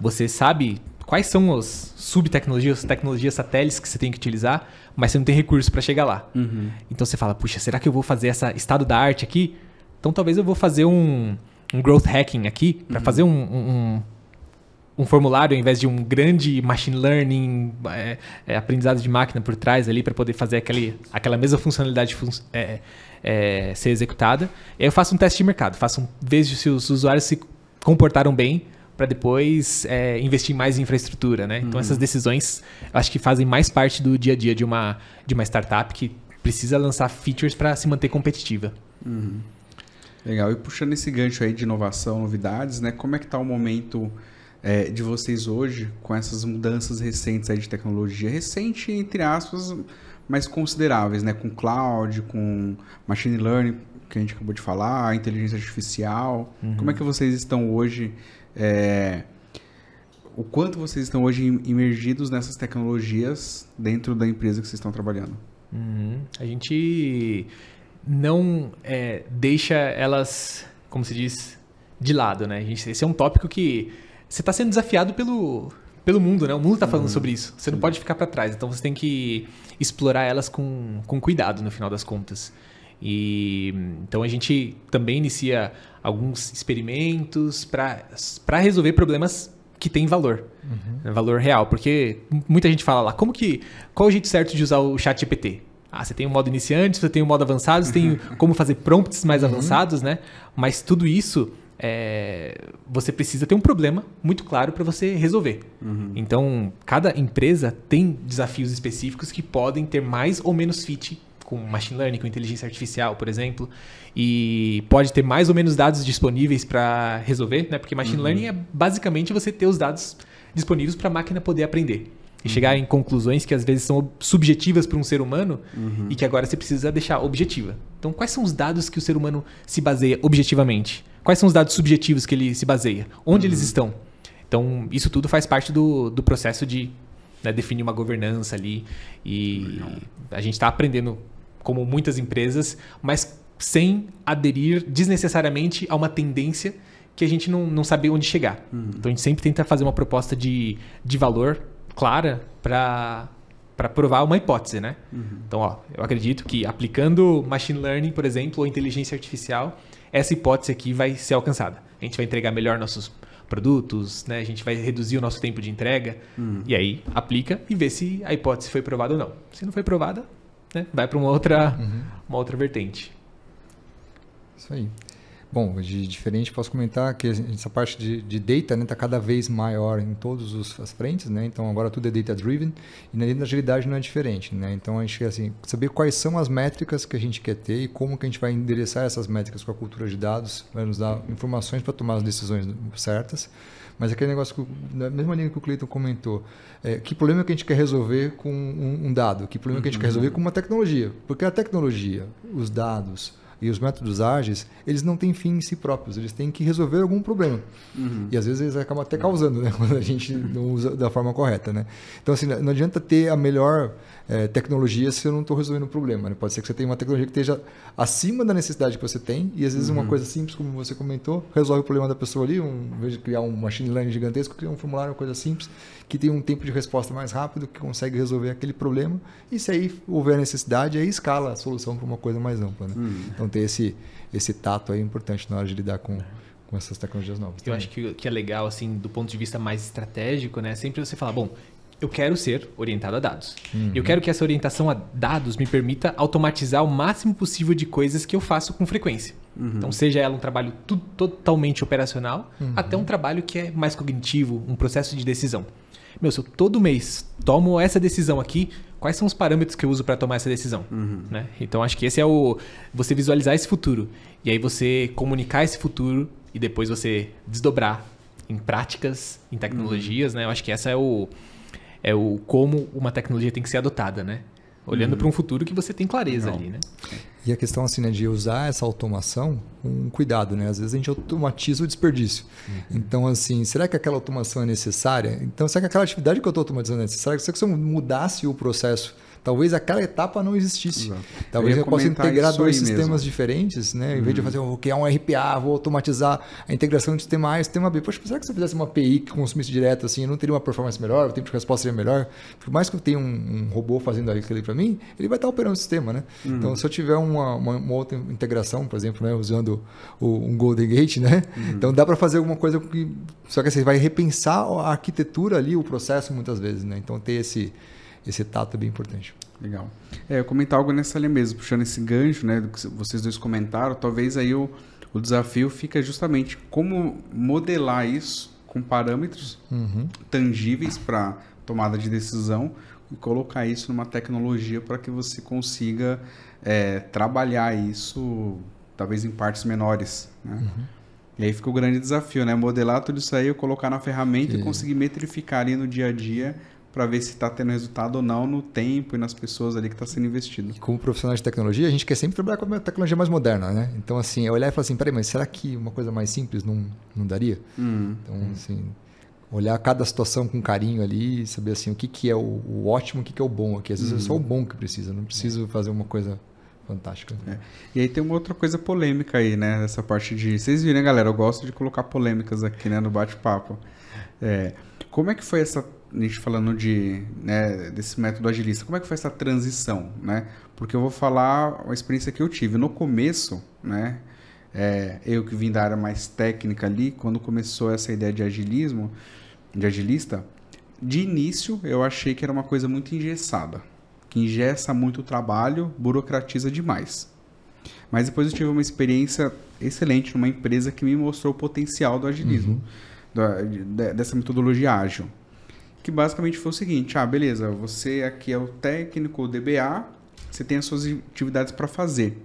Você sabe quais são as subtecnologias, tecnologias satélites que você tem que utilizar, mas você não tem recurso para chegar lá. Uhum. Então você fala, puxa, será que eu vou fazer essa estado da arte aqui? Então talvez eu vou fazer um, um growth hacking aqui para uhum. fazer um, um, um, formulário ao invés de um grande machine learning, é, é, aprendizado de máquina por trás ali para poder fazer aquele, aquela mesma funcionalidade fun é, é, ser executada. E aí eu faço um teste de mercado, faço um, vejo se os usuários se comportaram bem para depois é, investir mais em infraestrutura, né? Então uhum. essas decisões acho que fazem mais parte do dia a dia de uma, de uma startup que precisa lançar features para se manter competitiva. Uhum. Legal. E puxando esse gancho aí de inovação, novidades, né? Como é que está o momento é, de vocês hoje com essas mudanças recentes aí de tecnologia? Recente, entre aspas, mas consideráveis, né? Com cloud, com machine learning, que a gente acabou de falar, inteligência artificial. Uhum. Como é uhum. que vocês estão hoje é, o quanto vocês estão hoje imergidos nessas tecnologias dentro da empresa que vocês estão trabalhando? Uhum. A gente não é, deixa elas, como se diz, de lado, né? A gente, esse é um tópico que você está sendo desafiado pelo, pelo mundo, né? O mundo está falando uhum. sobre isso. Você não uhum. pode ficar para trás. Então você tem que explorar elas com, com cuidado no final das contas. E então a gente também inicia alguns experimentos para resolver problemas que têm valor, uhum. valor real, porque muita gente fala lá, como que qual é o jeito certo de usar o chat GPT? Ah, você tem o modo iniciante, você tem o modo avançado, você uhum. tem como fazer prompts mais uhum. avançados, né? Mas tudo isso é, você precisa ter um problema muito claro para você resolver. Uhum. Então, cada empresa tem desafios específicos que podem ter mais ou menos fit com machine learning, com inteligência artificial, por exemplo, e pode ter mais ou menos dados disponíveis para resolver, né? Porque machine uhum. learning é basicamente você ter os dados disponíveis para a máquina poder aprender e uhum. chegar em conclusões que às vezes são subjetivas para um ser humano uhum. e que agora você precisa deixar objetiva. Então, quais são os dados que o ser humano se baseia objetivamente? Quais são os dados subjetivos que ele se baseia? Onde uhum. eles estão? Então, isso tudo faz parte do, do processo de né, definir uma governança ali. E a gente está aprendendo como muitas empresas, mas sem aderir desnecessariamente a uma tendência que a gente não, não sabe onde chegar. Uhum. Então a gente sempre tenta fazer uma proposta de, de valor clara para para provar uma hipótese, né? Uhum. Então, ó, eu acredito que aplicando machine learning, por exemplo, ou inteligência artificial, essa hipótese aqui vai ser alcançada. A gente vai entregar melhor nossos produtos, né? A gente vai reduzir o nosso tempo de entrega. Uhum. E aí aplica e vê se a hipótese foi provada ou não. Se não foi provada, né? vai para uma outra, uhum. uma outra vertente. Isso aí. Bom, de diferente posso comentar que essa parte de, de data está né, tá cada vez maior em todas as frentes, né? então agora tudo é data driven e na agilidade não é diferente. Né? Então a gente quer assim, saber quais são as métricas que a gente quer ter e como que a gente vai endereçar essas métricas com a cultura de dados, vai nos dar informações para tomar as decisões certas. Mas aquele negócio, que, na mesma linha que o Cleiton comentou, é, que problema que a gente quer resolver com um, um dado? Que problema uhum. que a gente quer uhum. resolver com uma tecnologia? Porque a tecnologia, os dados, e os métodos ágeis, eles não têm fim em si próprios, eles têm que resolver algum problema. Uhum. E às vezes eles acabam até causando, né? Quando a gente não usa da forma correta, né? Então, assim, não adianta ter a melhor é, tecnologia se eu não estou resolvendo o problema, né? Pode ser que você tenha uma tecnologia que esteja acima da necessidade que você tem e às vezes uhum. uma coisa simples, como você comentou, resolve o problema da pessoa ali, um, em vez de criar um machine learning gigantesco, cria um formulário, uma coisa simples, que tem um tempo de resposta mais rápido, que consegue resolver aquele problema e se aí houver necessidade, aí escala a solução para uma coisa mais ampla, né? Uhum. Então, ter esse, esse tato aí importante na hora de lidar com, com essas tecnologias novas. Eu também. acho que, que é legal, assim, do ponto de vista mais estratégico, né? Sempre você fala, bom, eu quero ser orientado a dados. Uhum. Eu quero que essa orientação a dados me permita automatizar o máximo possível de coisas que eu faço com frequência. Uhum. Então, seja ela um trabalho totalmente operacional, uhum. até um trabalho que é mais cognitivo, um processo de decisão meu, se eu todo mês tomo essa decisão aqui, quais são os parâmetros que eu uso para tomar essa decisão? Uhum. Né? Então acho que esse é o. Você visualizar esse futuro. E aí você comunicar esse futuro e depois você desdobrar em práticas, em tecnologias, uhum. né? Eu acho que essa é o. É o como uma tecnologia tem que ser adotada, né? olhando uhum. para um futuro que você tem clareza Não. ali, né? E a questão assim, né, de usar essa automação com cuidado, né? Às vezes a gente automatiza o desperdício. Uhum. Então, assim, será que aquela automação é necessária? Então, será que aquela atividade que eu estou automatizando é necessária? Será que se eu mudasse o processo talvez aquela etapa não existisse. Exato. Talvez eu, eu possa integrar dois sistemas mesmo. Né? diferentes, né? Em vez de uhum. fazer, vou criar um RPA, vou automatizar a integração de sistema A e sistema B. Poxa, será que se eu fizesse uma API que consumisse direto assim, eu não teria uma performance melhor, o tempo de resposta seria melhor? Por mais que eu tenha um, um robô fazendo aquilo ali para mim, ele vai estar operando o sistema, né? Uhum. Então, se eu tiver uma, uma, uma, outra integração, por exemplo, né? usando o, um Golden Gate, né? Uhum. Então, dá para fazer alguma coisa que... Só que você vai repensar a arquitetura ali, o processo muitas vezes, né? Então, ter esse esse tato é bem importante. Legal. É, eu comentar algo nessa linha mesmo, puxando esse gancho, né, do que vocês dois comentaram, talvez aí o, o desafio fica justamente como modelar isso com parâmetros uhum. tangíveis para tomada de decisão e colocar isso numa tecnologia para que você consiga é, trabalhar isso, talvez em partes menores, né? Uhum. E aí fica o grande desafio, né? Modelar tudo isso aí, colocar na ferramenta que... e conseguir metrificar ali no dia a dia para ver se está tendo resultado ou não no tempo e nas pessoas ali que está sendo investido. E como profissionais de tecnologia, a gente quer sempre trabalhar com a tecnologia mais moderna, né? Então, assim, é olhar e falar assim, peraí, mas será que uma coisa mais simples não, não daria? Hum. Então, assim, olhar cada situação com carinho ali saber, assim, o que, que é o, o ótimo, o que, que é o bom aqui. Às vezes hum. é só o hum. bom que precisa, não preciso é. fazer uma coisa fantástica. É. E aí tem uma outra coisa polêmica aí, né? Essa parte de... Vocês viram, né, galera? Eu gosto de colocar polêmicas aqui, né, no bate-papo. É... Como é que foi essa a gente falando de, né, desse método agilista, como é que foi essa transição, né? Porque eu vou falar a experiência que eu tive. No começo, né, é, eu que vim da área mais técnica ali, quando começou essa ideia de agilismo, de agilista, de início eu achei que era uma coisa muito engessada, que engessa muito o trabalho, burocratiza demais. Mas depois eu tive uma experiência excelente numa empresa que me mostrou o potencial do agilismo, uhum. da, dessa metodologia ágil que basicamente foi o seguinte: ah, beleza, você aqui é o técnico, o DBA, você tem as suas atividades para fazer.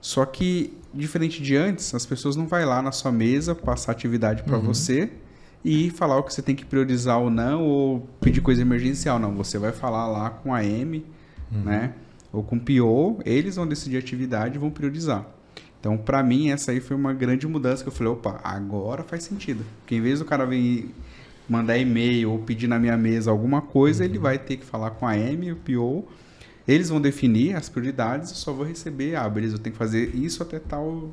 Só que, diferente de antes, as pessoas não vão lá na sua mesa passar atividade para uhum. você e falar o que você tem que priorizar ou não, ou pedir coisa emergencial. Não, você vai falar lá com a M, uhum. né? Ou com o PO, eles vão decidir a atividade e vão priorizar. Então, para mim, essa aí foi uma grande mudança que eu falei, opa, agora faz sentido. Porque em vez do cara vir mandar e-mail ou pedir na minha mesa alguma coisa, uhum. ele vai ter que falar com a M, o PO. Eles vão definir as prioridades, eu só vou receber, ah, beleza, eu tenho que fazer isso até tal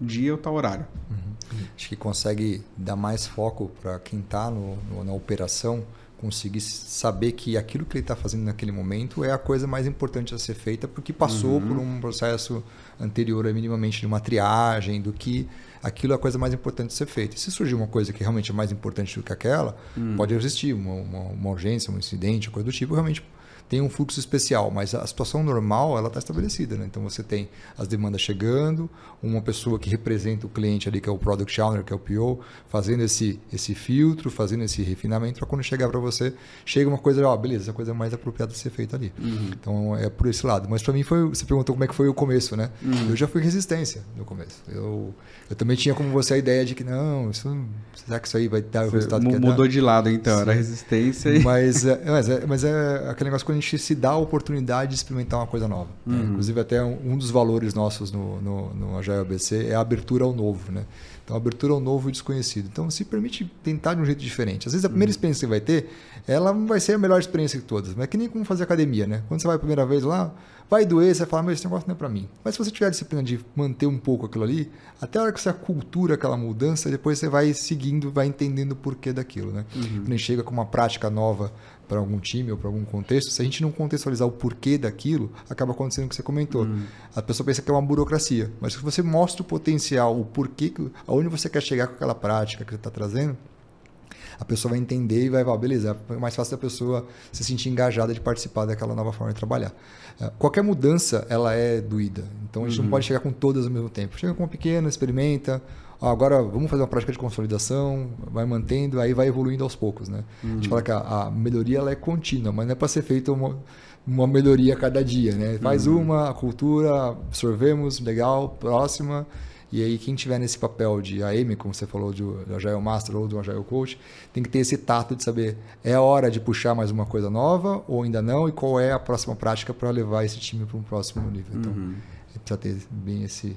dia ou tal horário. Uhum. Acho que consegue dar mais foco para quem está na operação, conseguir saber que aquilo que ele está fazendo naquele momento é a coisa mais importante a ser feita, porque passou uhum. por um processo anterior, minimamente de uma triagem, do que aquilo é a coisa mais importante a ser feita. E se surgir uma coisa que realmente é mais importante do que aquela, uhum. pode existir uma, uma, uma, urgência, um incidente, coisa do tipo, realmente tem um fluxo especial, mas a situação normal ela está estabelecida, né? Então você tem as demandas chegando, uma pessoa que representa o cliente ali que é o product owner, que é o PO, fazendo esse esse filtro, fazendo esse refinamento para quando chegar para você chega uma coisa, ó, beleza, essa coisa é mais apropriada de ser feita ali. Uhum. Então é por esse lado. Mas para mim foi, você perguntou como é que foi o começo, né? Uhum. Eu já fui resistência no começo. Eu eu também tinha como você a ideia de que não, isso, será que isso aí vai dar o resultado que mudou de lado então, Sim. era resistência. E... Mas, é, mas é, mas é aquele negócio a gente se dá a oportunidade de experimentar uma coisa nova. Né? Uhum. Né? Inclusive, até um dos valores nossos no, no, no Agile ABC é a abertura ao novo. Né? Então, abertura ao novo e desconhecido. Então, se permite tentar de um jeito diferente. Às vezes, a primeira uhum. experiência que vai ter, ela vai ser a melhor experiência de todas. Mas é que nem como fazer academia, né? Quando você vai a primeira vez lá, vai doer, você vai falar, mas esse negócio não é para mim. Mas se você tiver a disciplina de manter um pouco aquilo ali, até a hora que você acultura aquela mudança, depois você vai seguindo, vai entendendo o porquê daquilo, né? Uhum. Quando a gente chega com uma prática nova para algum time ou para algum contexto, se a gente não contextualizar o porquê daquilo, acaba acontecendo o que você comentou. Hum. A pessoa pensa que é uma burocracia, mas se você mostra o potencial, o porquê, aonde você quer chegar com aquela prática que você está trazendo, a pessoa vai entender e vai, ah, beleza, é mais fácil a pessoa se sentir engajada de participar daquela nova forma de trabalhar. É, qualquer mudança, ela é doída. Então, a gente uhum. não pode chegar com todas ao mesmo tempo. Chega com uma pequena, experimenta, agora vamos fazer uma prática de consolidação, vai mantendo, aí vai evoluindo aos poucos, né? Uhum. A gente uhum. fala que a, a melhoria ela é contínua, mas não é para ser feita uma, uma melhoria a cada dia, né? Faz uhum. uma, a cultura, absorvemos, legal, próxima. E aí quem tiver nesse papel de AM, como você falou, de Agile Master ou do Agile Coach, tem que ter esse tato de saber é a hora de puxar mais uma coisa nova ou ainda não e qual é a próxima prática para levar esse time para um próximo nível. Então, uhum. É precisa ter bem esse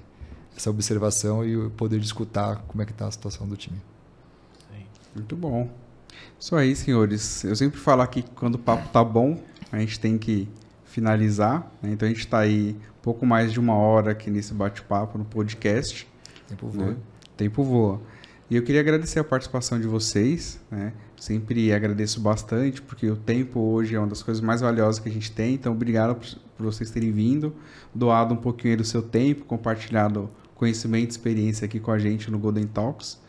essa observação e poder escutar como é que está a situação do time. Sim. Muito bom. Isso aí, senhores. Eu sempre falo aqui que quando o papo tá bom, a gente tem que finalizar. Né? Então a gente está aí pouco mais de uma hora aqui nesse bate-papo no podcast. Tempo né? voa. Né? Tempo voa. E eu queria agradecer a participação de vocês, né? Sempre agradeço bastante, porque o tempo hoje é uma das coisas mais valiosas que a gente tem. Então, obrigado por vocês terem vindo, doado um pouquinho do seu tempo, compartilhado conhecimento e experiência aqui com a gente no Golden Talks.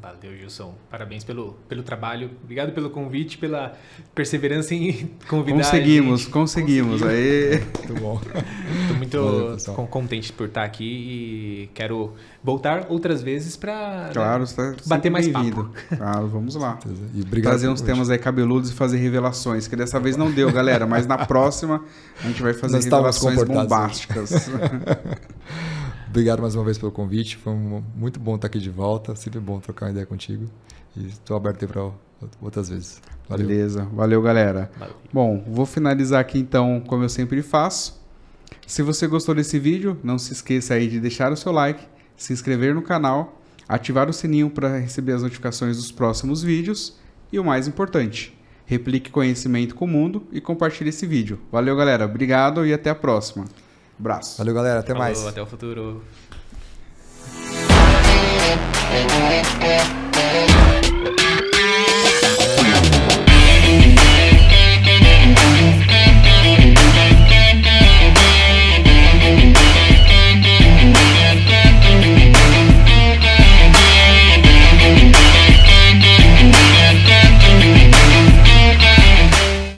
Valeu, Gilson. Parabéns pelo, pelo trabalho. Obrigado pelo convite, pela perseverança em convidar. Conseguimos, conseguimos. Aí. Muito bom. Estou muito Valeu, contente por estar aqui e quero voltar outras vezes para claro, né, tá bater mais papo. Claro, vamos lá. E obrigado Trazer uns hoje. temas aí cabeludos e fazer revelações, que dessa vez não deu, galera, mas na próxima a gente vai fazer Nós revelações bombásticas. Obrigado mais uma vez pelo convite. Foi muito bom estar aqui de volta. Sempre bom trocar uma ideia contigo. E estou aberto para outras vezes. Valeu. Beleza. Valeu, galera. Valeu. Bom, vou finalizar aqui então, como eu sempre faço. Se você gostou desse vídeo, não se esqueça aí de deixar o seu like, se inscrever no canal, ativar o sininho para receber as notificações dos próximos vídeos e o mais importante, replique conhecimento com o mundo e compartilhe esse vídeo. Valeu, galera. Obrigado e até a próxima. Abraço. Valeu, galera. Até Falou, mais. Até o futuro.